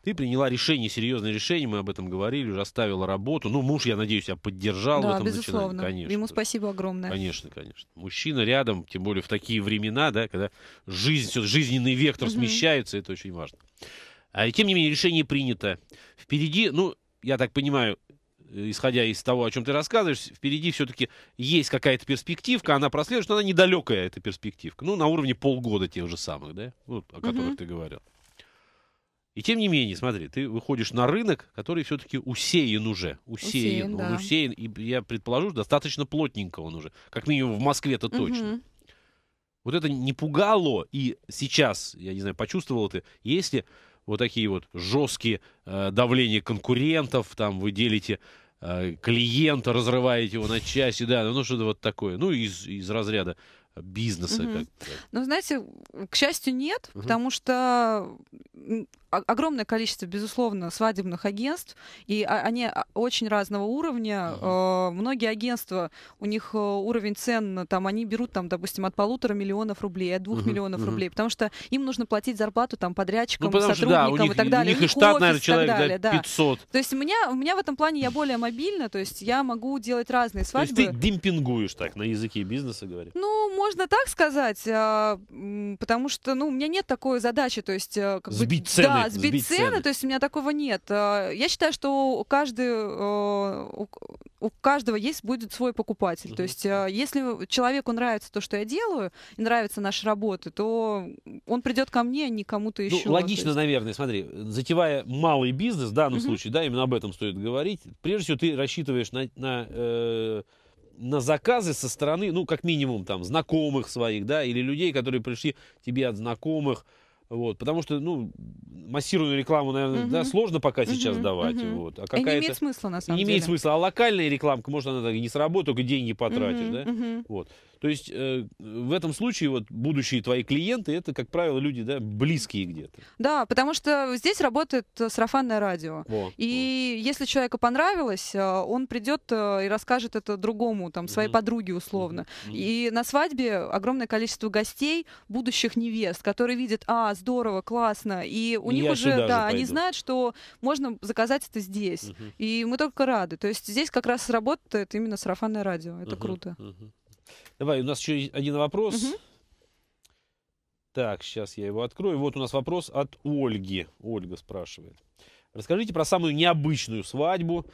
Ты приняла решение, серьезное решение, мы об этом говорили, уже оставила работу. Ну, муж, я надеюсь, я поддержал да, в этом безусловно. начинании. Конечно. Ему спасибо огромное. Конечно, конечно. Мужчина рядом, тем более в такие времена, да, когда жизнь, жизненный вектор угу. смещается, это очень важно. А, тем не менее, решение принято. Впереди, ну, я так понимаю, Э, исходя из того, о чем ты рассказываешь, впереди все-таки есть какая-то перспективка, она прослеживается, но она недалекая, эта перспективка. Ну, на уровне полгода тех же самых, да, вот, о которых угу. ты говорил. И тем не менее, смотри, ты выходишь на рынок, который все-таки усеян уже. Усеян, усеян он да. усеян, и я предположу, достаточно плотненько он уже. Как минимум в Москве-то точно. Вот это не пугало, и сейчас, я не знаю, почувствовал ты, если вот такие вот жесткие э, давления конкурентов, там вы делите э, клиента, разрываете его на части, да, ну, ну что-то вот такое, ну из, из разряда бизнеса. Угу. Как ну, знаете, к счастью, нет, угу. потому что огромное количество, безусловно, свадебных агентств, и они а, очень разного уровня. Угу. Многие агентства, у них э, уровень цен, э, там, они берут, там, допустим, от полутора миллионов рублей, от двух угу. миллионов угу. рублей, потому что им нужно платить зарплату там подрядчикам, ну, сотрудникам что, да, у них, и так далее. У них и штат, наверное, человек далее, да, 500. Да. То есть у меня, у меня в этом плане я более мобильна, то есть я могу делать разные свадьбы. То есть ты демпингуешь так на языке бизнеса, говоришь. Ну, можно так сказать, а, потому что, ну, у меня нет такой задачи, то есть... Э, как сбить бы, цены. Да, сбить, сбить цены, цены, то есть у меня такого нет. А, я считаю, что каждый, э, у каждого есть будет свой покупатель. То есть а, если человеку нравится то, что я делаю, и нравятся наши работы, то он придет ко мне, а не кому-то еще. Ну, логично, есть. наверное, смотри, затевая малый бизнес, в данном mm-hmm. случае, да, именно об этом стоит говорить, прежде всего ты рассчитываешь на... на э на заказы со стороны, ну, как минимум, там, знакомых своих, да, или людей, которые пришли тебе от знакомых, вот, потому что, ну, массированную рекламу, наверное, угу. да, сложно пока угу. сейчас давать. Угу. Вот. А какая-то... не имеет смысла, на самом не деле. Не имеет смысла. А локальная рекламка, может, она так не сработает, только деньги потратишь, угу. да? Угу. Вот. То есть э, в этом случае вот будущие твои клиенты, это, как правило, люди да, близкие где-то. Да, потому что здесь работает э, сарафанное радио. Во, и во. если человеку понравилось, э, он придет э, и расскажет это другому, там, своей угу. подруге условно. Угу. И на свадьбе огромное количество гостей, будущих невест, которые видят, а, здорово, классно. И у и них уже, да, они знают, что можно заказать это здесь. Угу. И мы только рады. То есть здесь как раз работает именно сарафанное радио. Это угу. круто. Угу. Давай, у нас еще один вопрос. Угу. Так, сейчас я его открою. Вот у нас вопрос от Ольги. Ольга спрашивает. Расскажите про самую необычную свадьбу.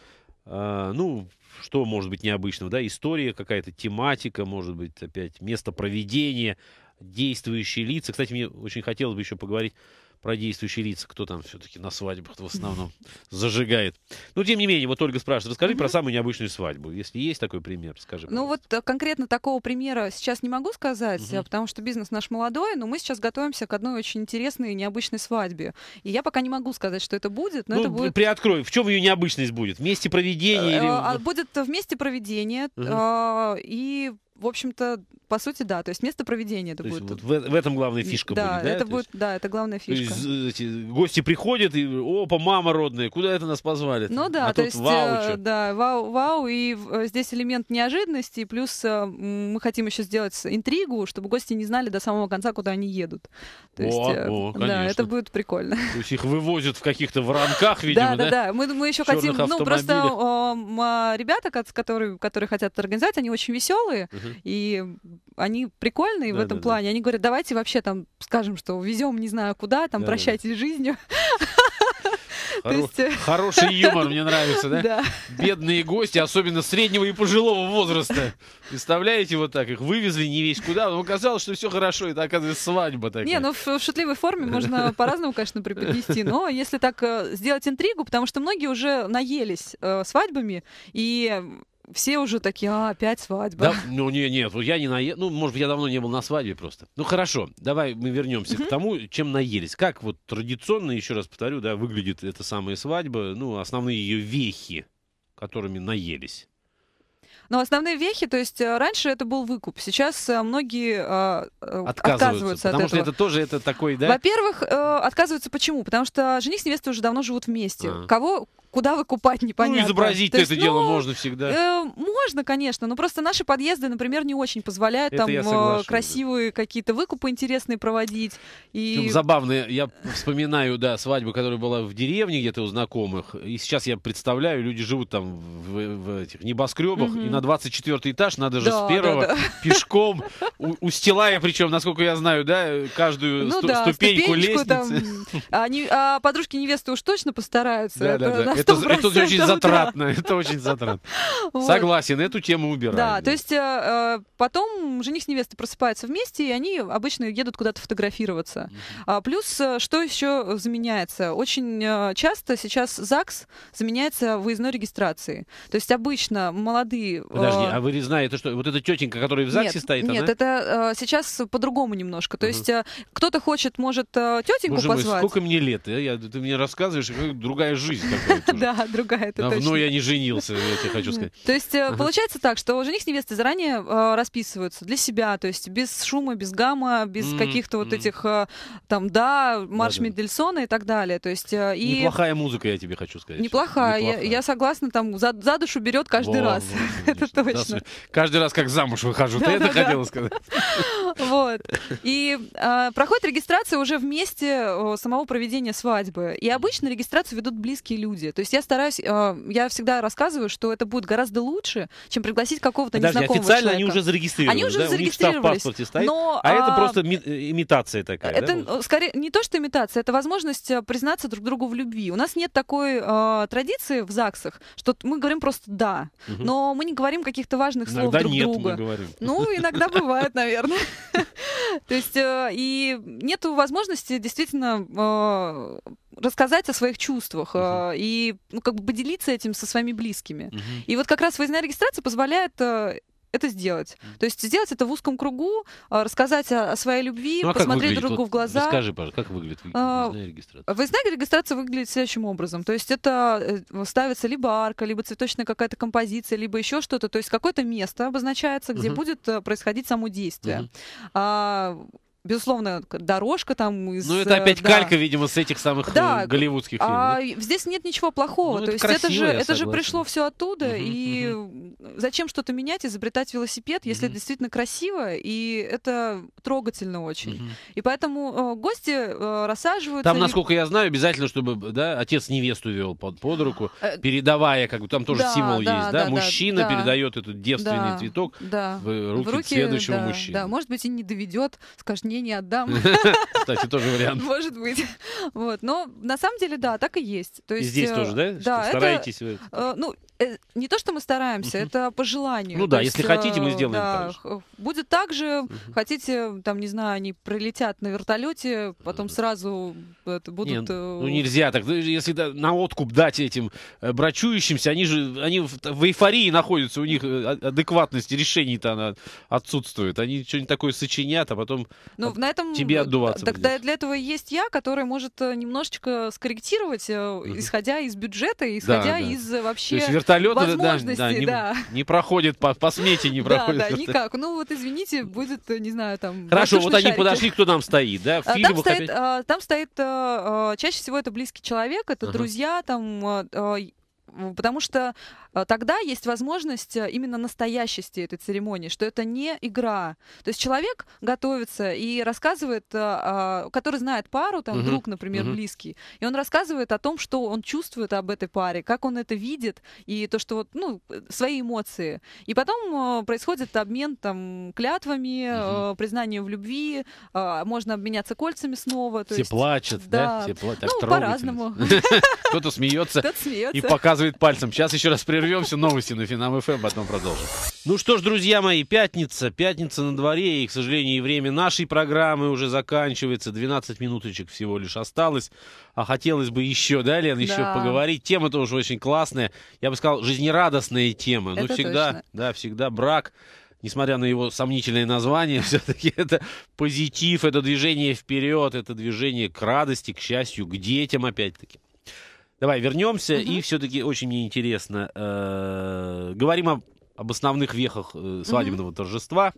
А, ну, что может быть необычного, да? История какая-то, тематика, может быть, опять место проведения, действующие лица. Кстати, мне очень хотелось бы еще поговорить про действующие лица, кто там все-таки на свадьбах в основном зажигает. Ну тем не менее, вот Ольга спрашивает, расскажи mm-hmm. про самую необычную свадьбу. Если есть такой пример, скажи. Ну вот конкретно такого примера сейчас не могу сказать, mm-hmm. потому что бизнес наш молодой, но мы сейчас готовимся к одной очень интересной и необычной свадьбе. И я пока не могу сказать, что это будет, но ну, это будет... приоткрой, в чем ее необычность будет? В месте проведения? Или... Э, а, будет в месте проведения, mm-hmm. А, и в общем-то, по сути, да. То есть место проведения это то будет. Вот в, э, в этом главная фишка да, будет, да? Это будет, есть, да, это главная фишка. То есть, эти, гости приходят и опа, мама родная, куда это нас позвали? Ну да, а то есть вау, э, да, вау, вау, и э, здесь элемент неожиданности, плюс э, мы хотим еще сделать интригу, чтобы гости не знали до самого конца, куда они едут. То о, есть, э, о, конечно. это будет прикольно. То есть их вывозят в каких-то воронках, видимо, да? Да, да, Мы, мы еще хотим, ну просто ребята, которые, которые хотят организовать, они очень веселые. uh и они прикольные в этом плане. Они говорят, давайте вообще там скажем, что везем не знаю куда, там прощайтесь с жизнью. Хоро... Есть... Э, хороший юмор мне нравится, да? да? Бедные гости, особенно среднего и пожилого возраста. Представляете, вот так их вывезли не весь куда, но оказалось, что все хорошо, это оказывается свадьба такая. Не, ну в, в шутливой форме можно по-разному, конечно, преподнести, но если так э, сделать интригу, потому что многие уже наелись э, свадьбами, и все уже такие, а, опять свадьба. Да, ну, не, нет, я не наел. Ну, может, я давно не был на свадьбе просто. Ну, хорошо, давай мы вернемся угу. к тому, чем наелись. Как вот традиционно, еще раз повторю, да, выглядит эта самая свадьба, ну, основные ее вехи, которыми наелись. Ну основные вехи, то есть э, раньше это был выкуп, сейчас э, многие э, э, отказываются, отказываются потому от этого. что это тоже это такой, да? Во-первых, э, отказываются почему? Потому что жених с невестой уже давно живут вместе. А-а-а. Кого куда выкупать, ну, непонятно. Ну, изобразить есть, это ну, дело можно всегда. Э, можно, конечно, но просто наши подъезды, например, не очень позволяют это там э, соглашен, красивые да. какие-то выкупы интересные проводить. И... Забавно, я вспоминаю, да, свадьбу, которая была в деревне где-то у знакомых, и сейчас я представляю, люди живут там в, в этих небоскребах, угу. и на 24 этаж надо же да, с первого да, да. пешком, у, устилая причем, насколько я знаю, да, каждую ну, сту- да, ступеньку лестницы. Там, они, а, а подружки невесты уж точно постараются. Да, да, да это, это очень затратно, это очень затратно. Согласен, эту тему убираем. Да, то есть э, э, потом жених с невестой просыпаются вместе, и они обычно едут куда-то фотографироваться. А, плюс, э, что еще заменяется? Очень часто сейчас ЗАГС заменяется выездной регистрацией. То есть обычно молодые... Подожди, э, а вырезная, это что, вот эта тетенька, которая в ЗАГСе нет, стоит, Нет, она? это сейчас по-другому немножко. То есть кто-то хочет, может, тетеньку позвать. сколько мне лет? Я, ты мне рассказываешь, другая жизнь какая-то. Да, другая это Давно ну, я не женился, я тебе хочу сказать. То есть э, получается так, что жених с невестой заранее э, расписываются для себя, то есть без шума, без гамма, без каких-то вот этих э, там, да, марш Мендельсона и так далее. То есть и... Неплохая музыка, я тебе хочу сказать. Неплохая, я, согласна, там за, душу берет каждый раз. это точно. Каждый раз как замуж выхожу, ты это хотела сказать. Вот. И проходит регистрация уже вместе самого проведения свадьбы. И обычно регистрацию ведут близкие люди. То есть я стараюсь, а, я всегда рассказываю, что это будет гораздо лучше, чем пригласить какого-то Подожди, незнакомого официально человека. они уже зарегистрировались, Они уже да? зарегистрировались. У них штаб в стоит, но, а, а это просто имитация такая, Это да? скорее не то, что имитация, это возможность э, признаться друг другу в любви. У нас нет такой э, традиции в ЗАГСах, что мы говорим просто «да», угу. но мы не говорим каких-то важных иногда слов друг нет, друга. Мы говорим. Ну, иногда бывает, наверное. То есть э, и нету возможности действительно а, рассказать о своих чувствах Uh-huh. и ну, как бы поделиться этим со своими близкими. Uh-huh. И вот как раз выездная регистрация позволяет а, это сделать. mm То есть сделать это в узком кругу, а, рассказать о, своей любви, ну, а посмотреть другу вот в глаза. Расскажи, пожалуйста, как выглядит выездная регистрация? Выездная регистрация выглядит следующим образом. То есть это э, ставится либо арка, либо цветочная какая-то композиция, либо еще что-то. То есть какое-то место обозначается, где mm-hmm. будет э, происходить само действие. Mm-hmm безусловно, дорожка там из... Ну, это опять э, да. калька, видимо, с этих самых э, да, голливудских фильмов. А, здесь нет ничего плохого. Ну, То это есть красиво, это же, это же пришло все оттуда. Угу, и угу. зачем что-то менять, изобретать велосипед, если угу. это действительно красиво, и это трогательно очень. Угу. И поэтому э, гости э, рассаживаются. Там, и... насколько я знаю, обязательно, чтобы да, отец невесту вел под, под руку, э, передавая, как бы там тоже да, символ да, есть, да? да Мужчина да, передает этот девственный да, цветок да, в руки, в руки следующего да, мужчины. Да, может быть, и не доведет, скажет, не жене не отдам. Кстати, тоже вариант. Может быть. Вот. Но на самом деле, да, так и есть. То есть и здесь э, тоже, да? Да. стараетесь. Это, э, ну, Э, не то, что мы стараемся, это по желанию. Ну да, если хотите, мы э, сделаем. Да, будет так же, хотите, там, не знаю, они пролетят на вертолете, потом э. сразу будут... Ну, ну нельзя так. Если на откуп дать этим брачующимся, они же они в эйфории находятся, у них а, адекватность решений-то отсутствует. Они что-нибудь такое сочинят, а потом ну, тебе отдуваться. Тогда для этого есть я, который может немножечко скорректировать, исходя из бюджета, исходя из вообще вертолеты да, да, не, да. не проходит, по, по смете не проходит. Да, да, никак. Ну вот, извините, будет, не знаю, там... Хорошо, вот они шарики. подошли, кто там стоит, да? В а, а, там, стоит, опять... там стоит, чаще всего это близкий человек, это ага. друзья, там... Э, э, потому что Э, тогда есть возможность э, именно настоящести этой церемонии, что это не игра. То есть человек готовится и рассказывает, э, а, который знает пару, там, угу. друг, например, угу. близкий, и он рассказывает о том, что он чувствует об этой паре, как он это видит, и то, что вот, ну, свои эмоции. И потом происходит обмен там клятвами, угу. признанием в любви, а, можно обменяться кольцами снова. Все есть, плачут, да? да? Все пла... Ну, по-разному. Кто-то смеется и показывает пальцем. Сейчас еще раз прервем прервемся, новости на Финам ФМ, эм, потом продолжим. Ну что ж, друзья мои, пятница, пятница на дворе, и, к сожалению, и время нашей программы уже заканчивается, 12 минуточек всего лишь осталось, а хотелось бы еще, да, Лен, еще да. поговорить, тема тоже очень классная, я бы сказал, жизнерадостная тема. ну всегда, точно. да, всегда брак, несмотря на его сомнительное название, все-таки это позитив, это движение вперед, это движение к радости, к счастью, к детям опять-таки. Давай вернемся, угу. и все-таки очень мне интересно. Э, говорим об, об основных вехах э, свадебного угу. торжества.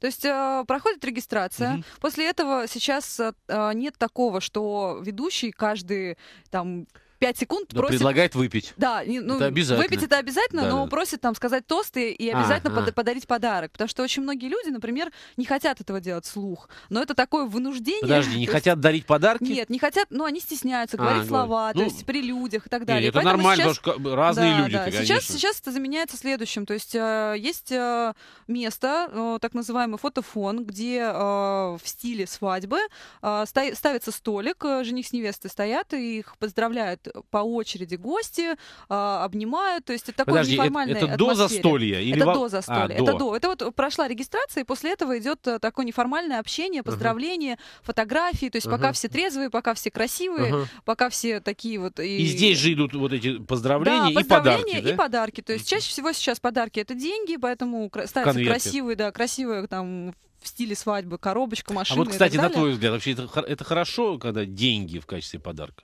То есть э, проходит регистрация. Угу. После этого сейчас э, э, нет такого, что ведущий каждый там 5 секунд но просит... Предлагает выпить. Да, ну, это обязательно. выпить это обязательно, да, но да. просит там сказать тосты и обязательно а, под, а. подарить подарок. Потому что очень многие люди, например, не хотят этого делать слух. Но это такое вынуждение. Подожди, не есть... хотят дарить подарки? Нет, не хотят, но ну, они стесняются а, говорить говорит. слова, ну, то есть при людях и так далее. Нет, это Поэтому нормально, сейчас... потому что разные да, люди. Да. Сейчас, сейчас это заменяется следующим. То есть э, есть э, место, э, так называемый фотофон, где э, в стиле свадьбы э, ставится столик, э, жених с невестой стоят и их поздравляют по очереди гости, а, обнимают. То есть это такое Подожди, неформальное это, это до застолья? Или это во... до а, застолья. А, это до. до. Это вот прошла регистрация, и после этого идет э, такое неформальное общение, поздравления, угу. фотографии. То есть угу. пока все трезвые, пока все красивые, угу. пока все такие вот... И... и здесь же идут вот эти поздравления, да, и поздравления и подарки. Да? и подарки. То есть чаще всего сейчас подарки это деньги, поэтому ставятся Конверты. красивые, да, красивые там в стиле свадьбы, коробочка, а машина. А вот, кстати, на твой взгляд, вообще это, это хорошо, когда деньги в качестве подарка?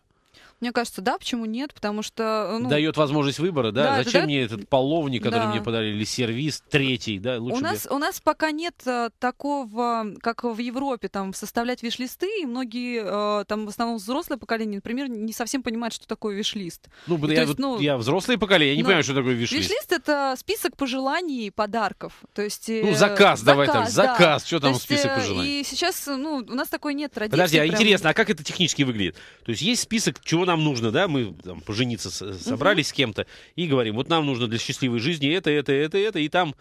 Мне кажется, да, почему нет, потому что... Э, ну, Дает возможность выбора, да? да Зачем это, мне этот половник, который да. мне подарили, или сервис третий, да? Лучше у, нас, у нас пока нет э, такого, как в Европе, там, составлять виш-листы, и многие, э, там, в основном взрослое поколение, например, не совсем понимают, что такое виш-лист. Ну, ну я, есть, вот, ну, я взрослое поколение, я не понимаю, что такое виш-лист. Виш-лист — это список пожеланий и подарков, то есть... Ну, заказ, заказ давай так, да. заказ, что там есть, список пожеланий? И сейчас, ну, у нас такой нет традиции. Подожди, а интересно, а как это технически выглядит? То есть есть список чего нам нужно, да, мы там, пожениться э, собрались угу. с кем-то и говорим, вот нам нужно для счастливой жизни это, это, это, это, и там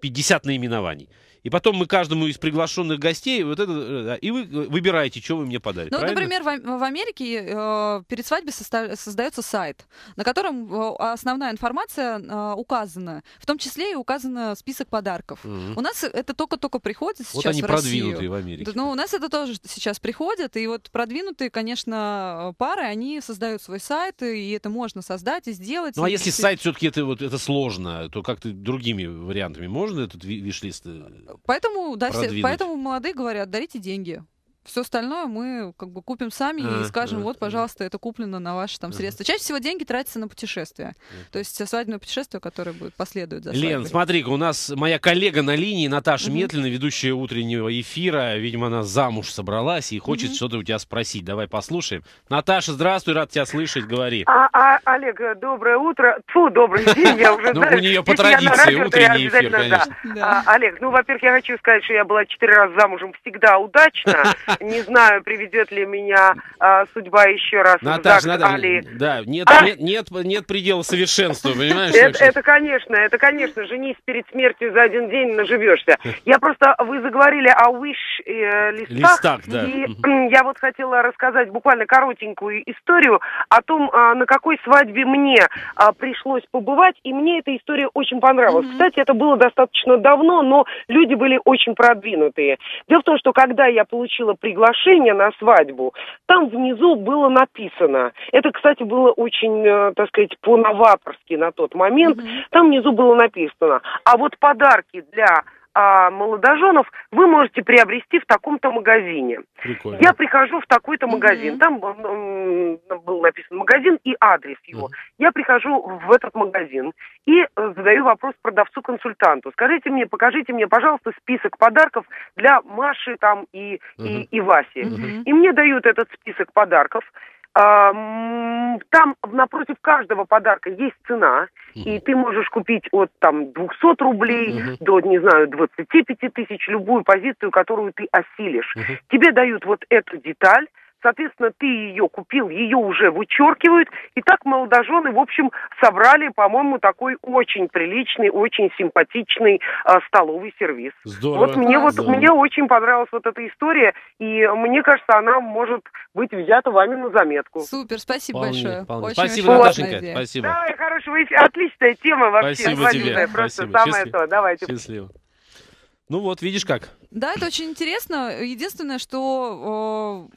50 наименований. И потом мы каждому из приглашенных гостей вот это, э, и вы э, выбираете, что вы мне подарите. Ну, правильно? например, в, Америке э, перед свадьбой создается сайт, на котором основная информация указана, в том числе и указан список подарков. Угу. У нас это только-только приходит сейчас вот они в Россию. в Америке. ну, у нас это тоже сейчас приходит, и вот продвинутые, конечно, пары, они создают свой сайт, и это можно создать и сделать. Ну, а если сайт все-таки это, вот, это сложно, то как-то другими вариантами можно этот виш-лист Поэтому, да, все, поэтому молодые говорят, дарите деньги. Все остальное мы как бы купим сами и скажем, вот, пожалуйста, это куплено на ваши там средства. Чаще всего деньги тратятся на путешествия. То есть э, свадебное путешествие, которое будет последует за свадьбой. Лен, смотри-ка, у нас моя коллега на линии, Наташа угу. Метлина, ведущая утреннего эфира. Видимо, она замуж собралась и хочет что-то у тебя спросить. Давай послушаем. Наташа, здравствуй, рад тебя слышать, говори. А, а, Олег, э, доброе утро. Фу, добрый день, я уже ну, знаю. Ну, у нее по традиции утренний эфир, конечно. А, Олег, ну, во-первых, я хочу сказать, что я была четыре раза замужем всегда удачно. Не знаю, приведет ли меня а, судьба еще раз Наташа, в Наташа, да, нет, а? нет, нет, нет предела совершенства, понимаешь? Это, это, конечно, это, конечно, женись перед смертью за один день, наживешься. Я просто, вы заговорили о wish э, листах, листах да. и я вот хотела рассказать буквально коротенькую историю о том, э, на какой свадьбе мне э, пришлось побывать, и мне эта история очень понравилась. Mm-hmm. Кстати, это было достаточно давно, но люди были очень продвинутые. Дело в том, что когда я получила приглашение на свадьбу, там внизу было написано, это, кстати, было очень, э, так сказать, по-новаторски на тот момент, mm-hmm. там внизу было написано, а вот подарки для а, молодоженов вы можете приобрести в таком-то магазине. Прикольно. Я прихожу в такой-то магазин, mm-hmm. там был написан магазин и адрес его. Mm-hmm. Я прихожу в этот магазин и э, задаю вопрос продавцу-консультанту. Скажите мне, покажите мне, пожалуйста, список подарков для Маши там и, mm-hmm. и, и Васи. Mm-hmm. И мне дают этот список подарков. Там напротив каждого подарка есть цена, и ты можешь купить от там 200 рублей uh до, не знаю, 25 тысяч любую позицию, которую ты осилишь. uh Тебе дают вот эту деталь, Соответственно, ты ее купил, ее уже вычеркивают. И так молодожены, в общем, собрали, по-моему, такой очень приличный, очень симпатичный э, столовый сервис. Здорово. Вот мне вот Здорово. мне очень понравилась вот эта история, и мне кажется, она может быть взята вами на заметку. Супер, спасибо вполне, большое. Вполне. Очень, спасибо, очень Наташенька, идея. спасибо. Да, хорошего, отличная тема вообще. Спасибо тебе. Просто спасибо. самое Счастливо. то. Давайте. Счастливо. Ну вот, видишь как. Да, это очень интересно. Единственное, что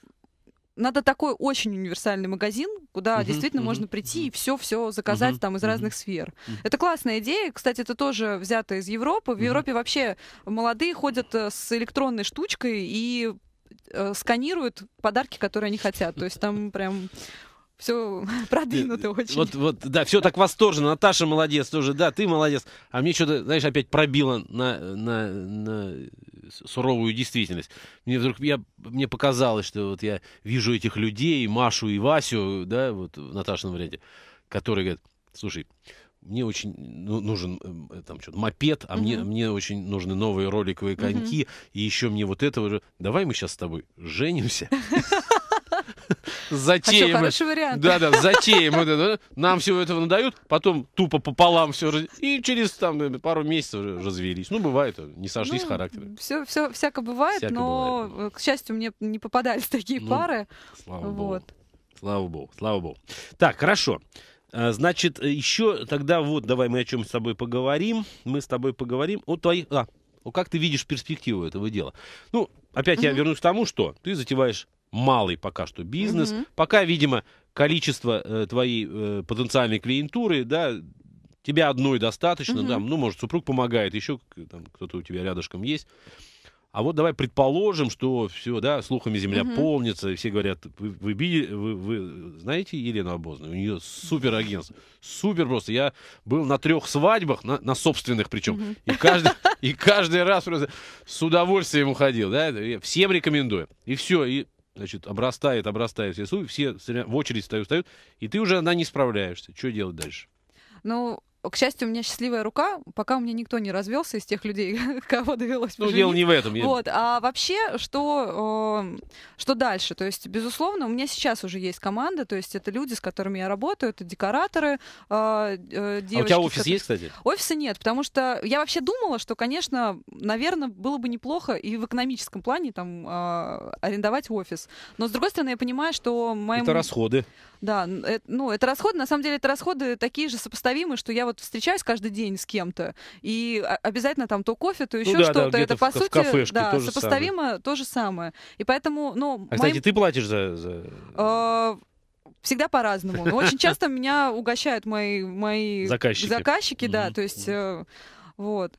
надо такой очень универсальный магазин, куда uh-huh, действительно uh-huh, можно прийти uh-huh. и все-все заказать uh-huh, там из uh-huh. разных сфер. Uh-huh. Это классная идея. Кстати, это тоже взято из Европы. В uh-huh. Европе вообще молодые ходят э, с электронной штучкой и э, сканируют подарки, которые они хотят. То есть там прям все продвинуто э, э, очень. Вот, вот, да, все так восторженно. Наташа молодец тоже, да, ты молодец. А мне что-то, знаешь, опять пробило на, на, на суровую действительность. Мне вдруг, я, мне показалось, что вот я вижу этих людей, Машу и Васю, да, вот в Наташином варианте, которые говорят, слушай, мне очень ну, нужен эм, э, там что-то мопед, а uh-huh. мне, мне очень нужны новые роликовые коньки, uh-huh. и еще мне вот этого же. Давай мы сейчас с тобой женимся. затеем. А что, хороший вариант. Да-да, затеем. Нам всего этого надают, потом тупо пополам все. И через там э, пару месяцев развелись. Ну, бывает, не сошлись ну, характеры. Все, все, всяко бывает, всяко но, бывает. к счастью, мне не попадались такие ну, пары. Слава вот. богу. Слава богу, слава богу. Так, хорошо. А, значит, еще тогда вот давай мы о чем с тобой поговорим. Мы с тобой поговорим о твоих, А, о как ты видишь перспективу этого дела? Ну, опять угу. я вернусь к тому, что ты затеваешь малый пока что бизнес. Угу. Пока, видимо, количество э, твоей э, потенциальной клиентуры, да, тебя одной достаточно, угу. да, ну, может, супруг помогает, еще кто-то у тебя рядышком есть. А вот давай предположим, что все, да, слухами земля угу. полнится, и все говорят, вы, вы, вы, вы знаете Елену Обозную? У нее супер агент супер просто. Я был на трех свадьбах, на, на собственных причем, угу. и, каждый, и каждый раз просто с удовольствием уходил, да, всем рекомендую. И все, и значит, обрастает, обрастает все суи, все в очередь встают, встают, и ты уже она не справляешься. Что делать дальше? Ну, к счастью, у меня счастливая рука, пока у меня никто не развелся из тех людей, кого довелось Ну, дело не в этом. Вот, а вообще, что, эм, что дальше? То есть, безусловно, у меня сейчас уже есть команда, то есть это люди, с которыми я работаю, это декораторы, девочки. А, э, а у тебя офис которые... есть, кстати? Офиса нет, потому что я вообще думала, что, конечно, наверное, было бы неплохо и в экономическом плане там а, арендовать офис. Но, с другой стороны, я понимаю, что... Моим... Это расходы. Да, э, ну, это расходы, на самом деле, это расходы такие же сопоставимые, что я вот вот встречаюсь каждый день с кем-то, и обязательно там то кофе, то еще ну, да, что-то. Да, это, по сути, кафешке, да, то сопоставимо самое. то же самое. И поэтому, ну... А, кстати, ты платишь за... за... А, всегда по-разному. Но очень часто меня угощают мои, мои заказчики. заказчики, да, то есть... Э, вот.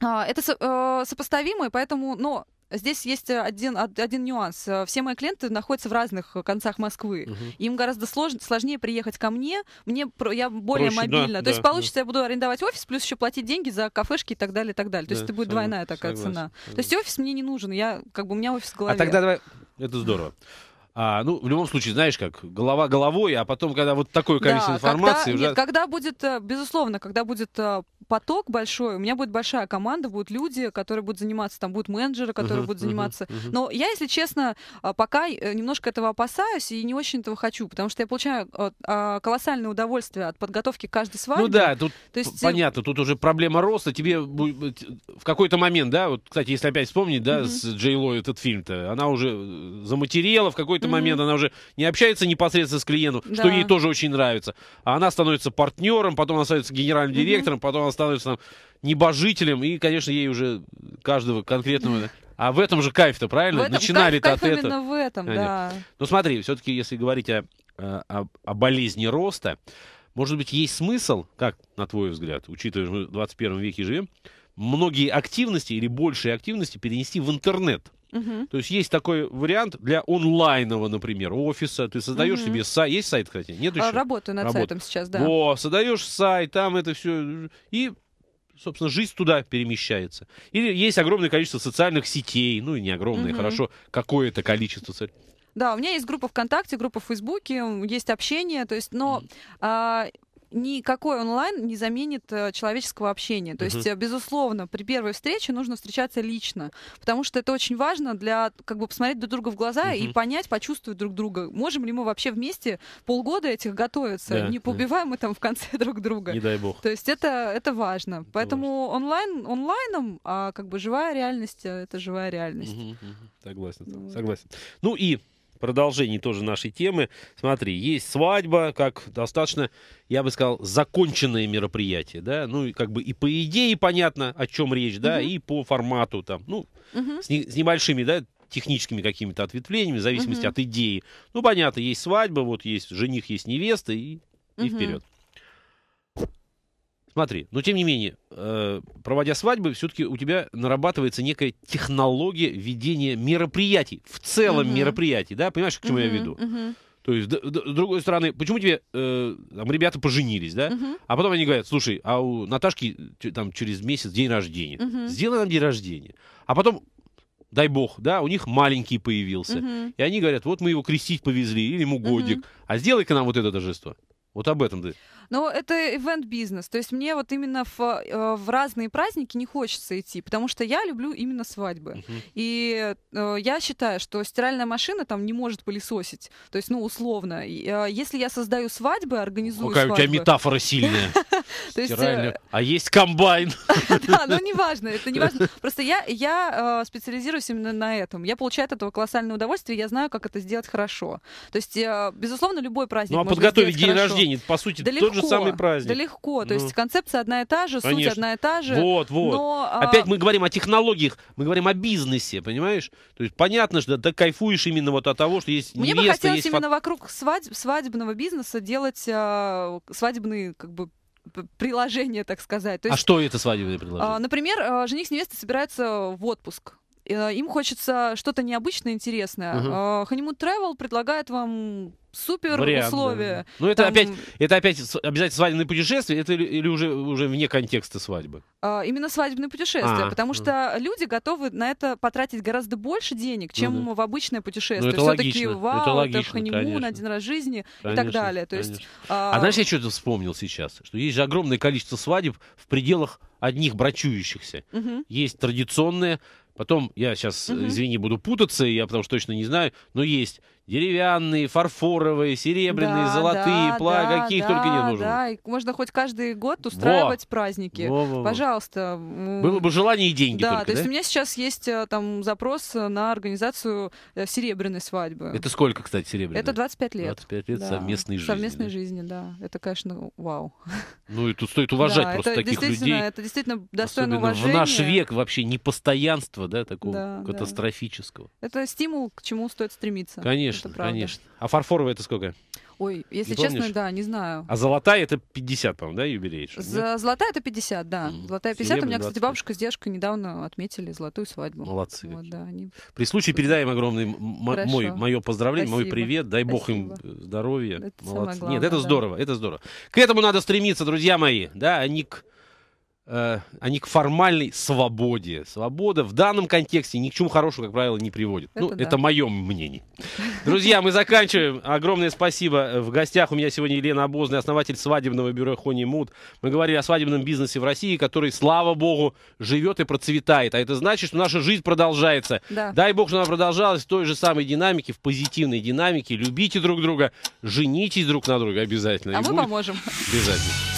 А, это э, сопоставимо, и поэтому, но Здесь есть э, один, один нюанс. Э, все мои клиенты находятся в разных э, концах Москвы. Угу. Им гораздо слож, сложнее приехать ко мне. мне я более Проще, мобильна. Да, То да, есть получится, да. я буду арендовать офис, плюс еще платить деньги за кафешки и так далее, и так далее. То да, есть это будет согласен, двойная такая согласен, цена. Согласен. То есть офис мне не нужен. Я, как бы, у меня офис в а голове. А тогда давай... Это здорово. А, ну, в любом случае, знаешь как, голова головой, а потом, когда вот такое количество да, информации... Когда, уже... нет, когда будет, э, безусловно, когда будет э, поток большой, у меня будет большая команда, будут люди, которые будут заниматься, там будут менеджеры, которые uh-huh, будут заниматься. Uh-huh, uh-huh. Но я, если честно, э, пока немножко этого опасаюсь и не очень этого хочу, потому что я получаю а, колоссальное удовольствие от подготовки каждой свадьбы. Ну да, тут То есть... понятно, тут уже проблема роста. Тебе в какой-то момент, да, вот, кстати, если опять вспомнить, да, uh-huh. с Джей Ло этот фильм-то, она уже заматерела в какой-то какой-то mm-hmm. момент она уже не общается непосредственно с клиентом, да. что ей тоже очень нравится. А она становится партнером, потом она становится генеральным директором, mm-hmm. потом она становится там, небожителем, и, конечно, ей уже каждого конкретного а в этом же кайф-то, правильно? В этом, Начинали кайф, кайф от этого. в этом, да. Ну смотри, все-таки, если говорить о, э, о, о болезни роста, может быть, есть смысл, как, на твой взгляд, учитывая, что мы в 21 веке живем, многие активности или большие активности перенести в интернет. Угу. То есть есть такой вариант для онлайнового, например, офиса. Ты создаешь угу. себе сайт. Есть сайт, кстати? Нет а, еще? Работаю над Работа. сайтом сейчас, да. О, создаешь сайт, там это все. И собственно, жизнь туда перемещается. Или есть огромное количество социальных сетей, ну и не огромное, угу. хорошо, какое-то количество. Да, у меня есть группа ВКонтакте, группа в Фейсбуке, есть общение, то есть, но mm. а, никакой онлайн не заменит э, человеческого общения. То есть, э, безусловно, при первой встрече нужно встречаться лично, потому что это очень важно для, как бы, посмотреть друг друга в глаза и понять, почувствовать друг друга. Можем ли мы вообще вместе полгода этих готовиться, не поубиваем мы там в конце друг друга. Не дай бог. То есть это, это важно. Поэтому онлайн онлайном, а как бы живая реальность, э, это живая реальность. Согласен, ну согласен. Ну и продолжении тоже нашей темы. Смотри, есть свадьба, как достаточно, я бы сказал, законченное мероприятие, да, ну, как бы и по идее понятно, о чем речь, да, угу. и по формату там, ну, угу. с, не, с небольшими, да, техническими какими-то ответвлениями, в зависимости угу. от идеи. Ну, понятно, есть свадьба, вот есть жених, есть невеста, и, угу. и вперед. Смотри, но тем не менее, э, проводя свадьбы, все-таки у тебя нарабатывается некая технология ведения мероприятий, в целом угу. мероприятий, да? Понимаешь, к чему угу, я веду? Угу. То есть, с другой стороны, почему тебе э, там ребята поженились, да? uh А потом они говорят, слушай, а у Наташки там через месяц день рождения. uh Сделай нам день рождения. А потом, дай бог, да, у них маленький появился. uh И они говорят, вот мы его крестить повезли, или ему годик. uh А сделай-ка нам вот это торжество. Вот об этом ты. Да. Но это ивент-бизнес. То есть мне вот именно в, э, в разные праздники не хочется идти, потому что я люблю именно свадьбы. Uh-huh. И э, я считаю, что стиральная машина там не может пылесосить. То есть, ну, условно. Э, если я создаю свадьбы, организую Какая свадьбы... у тебя метафора сильная. Стиральную. Э, а есть комбайн. Да, ну неважно, это не важно. Просто я специализируюсь именно на этом. Я получаю от этого колоссальное удовольствие, я знаю, как это сделать хорошо. То есть, безусловно, любой праздник Ну, а подготовить день рождения, по сути, тот же тот самый праздник. Да легко. То ну. есть концепция одна и та же, суть одна и та же. Вот, вот. Но, а Опять мы говорим о технологиях, мы говорим о бизнесе, понимаешь? То есть понятно, что ты кайфуешь именно вот от того, что есть Мне невеста, бы хотелось есть именно вокруг свадеб, свадебного бизнеса делать э, свадебные как бы приложение, так сказать. То а есть, а что это свадебное приложение? Например, жених с невестой собираются в отпуск. Э, им хочется что-то необычное, интересное. Угу. Honeymoon Travel предлагает вам супер Вариант, условия. Да. Ну, это Там... опять, это опять обязательно свадебное путешествие, это или, или уже, уже вне контекста свадьбы? А, именно свадебное путешествие, а, потому а. что люди готовы на это потратить гораздо больше денег, ну чем ну, да. в обычное ну, путешествие. Ну, Все-таки вау, это, логично, это ханимун, конечно. один раз жизни конечно, и так далее. То есть, а... а знаешь, я что-то вспомнил сейчас, что есть же огромное количество свадеб в пределах одних брачующихся. Угу. Есть традиционные. Потом, я сейчас, угу. извини, буду путаться, я потому что точно не знаю, но есть деревянные, фарфоровые, серебряные, да, золотые, да, пла, да, каких да, только не нужно. Да, и можно хоть каждый год устраивать во. праздники. Во, во, во. Пожалуйста. Было бы желание и деньги. Да, только, то да? есть у меня сейчас есть э, там запрос на организацию э, серебряной свадьбы. Это сколько, кстати, серебряной? Это 25 лет. 25 лет да. совместной жизни. Совместной да? жизни, да. Это, конечно, вау. Ну и тут стоит уважать да, просто это таких людей. Это действительно достойно Особенно уважения. в наш век вообще непостоянство, да, такого да, катастрофического. Да. Это стимул, к чему стоит стремиться. Конечно конечно, конечно. А фарфоровая это сколько? Ой, если не честно, помнишь? да, не знаю. А золотая это 50, по-моему, да, юбилей? За... Золотая это 50, да. Mm. Золотая 50. У меня, кстати, бабушка с дедушкой недавно отметили золотую свадьбу. Молодцы. Вот, да, они... При случае передаем огромный м- мой, мое поздравление, Спасибо. мой привет. Дай Спасибо. бог им э, здоровья. Это Молодцы. Главное, Нет, это да. здорово, это здорово. К этому надо стремиться, друзья мои. Да, Ник. К Э, они к формальной свободе. Свобода в данном контексте ни к чему хорошему, как правило, не приводит. Это ну, да. это мое мнение. Друзья, мы заканчиваем. Огромное спасибо. Э, в гостях у меня сегодня Елена Обозная, основатель свадебного бюро Хони Муд. Мы говорили о свадебном бизнесе в России, который, слава богу, живет и процветает. А это значит, что наша жизнь продолжается. Да. Дай бог, что она продолжалась в той же самой динамике, в позитивной динамике. Любите друг друга, женитесь друг на друга обязательно. А и мы будет... поможем. Обязательно.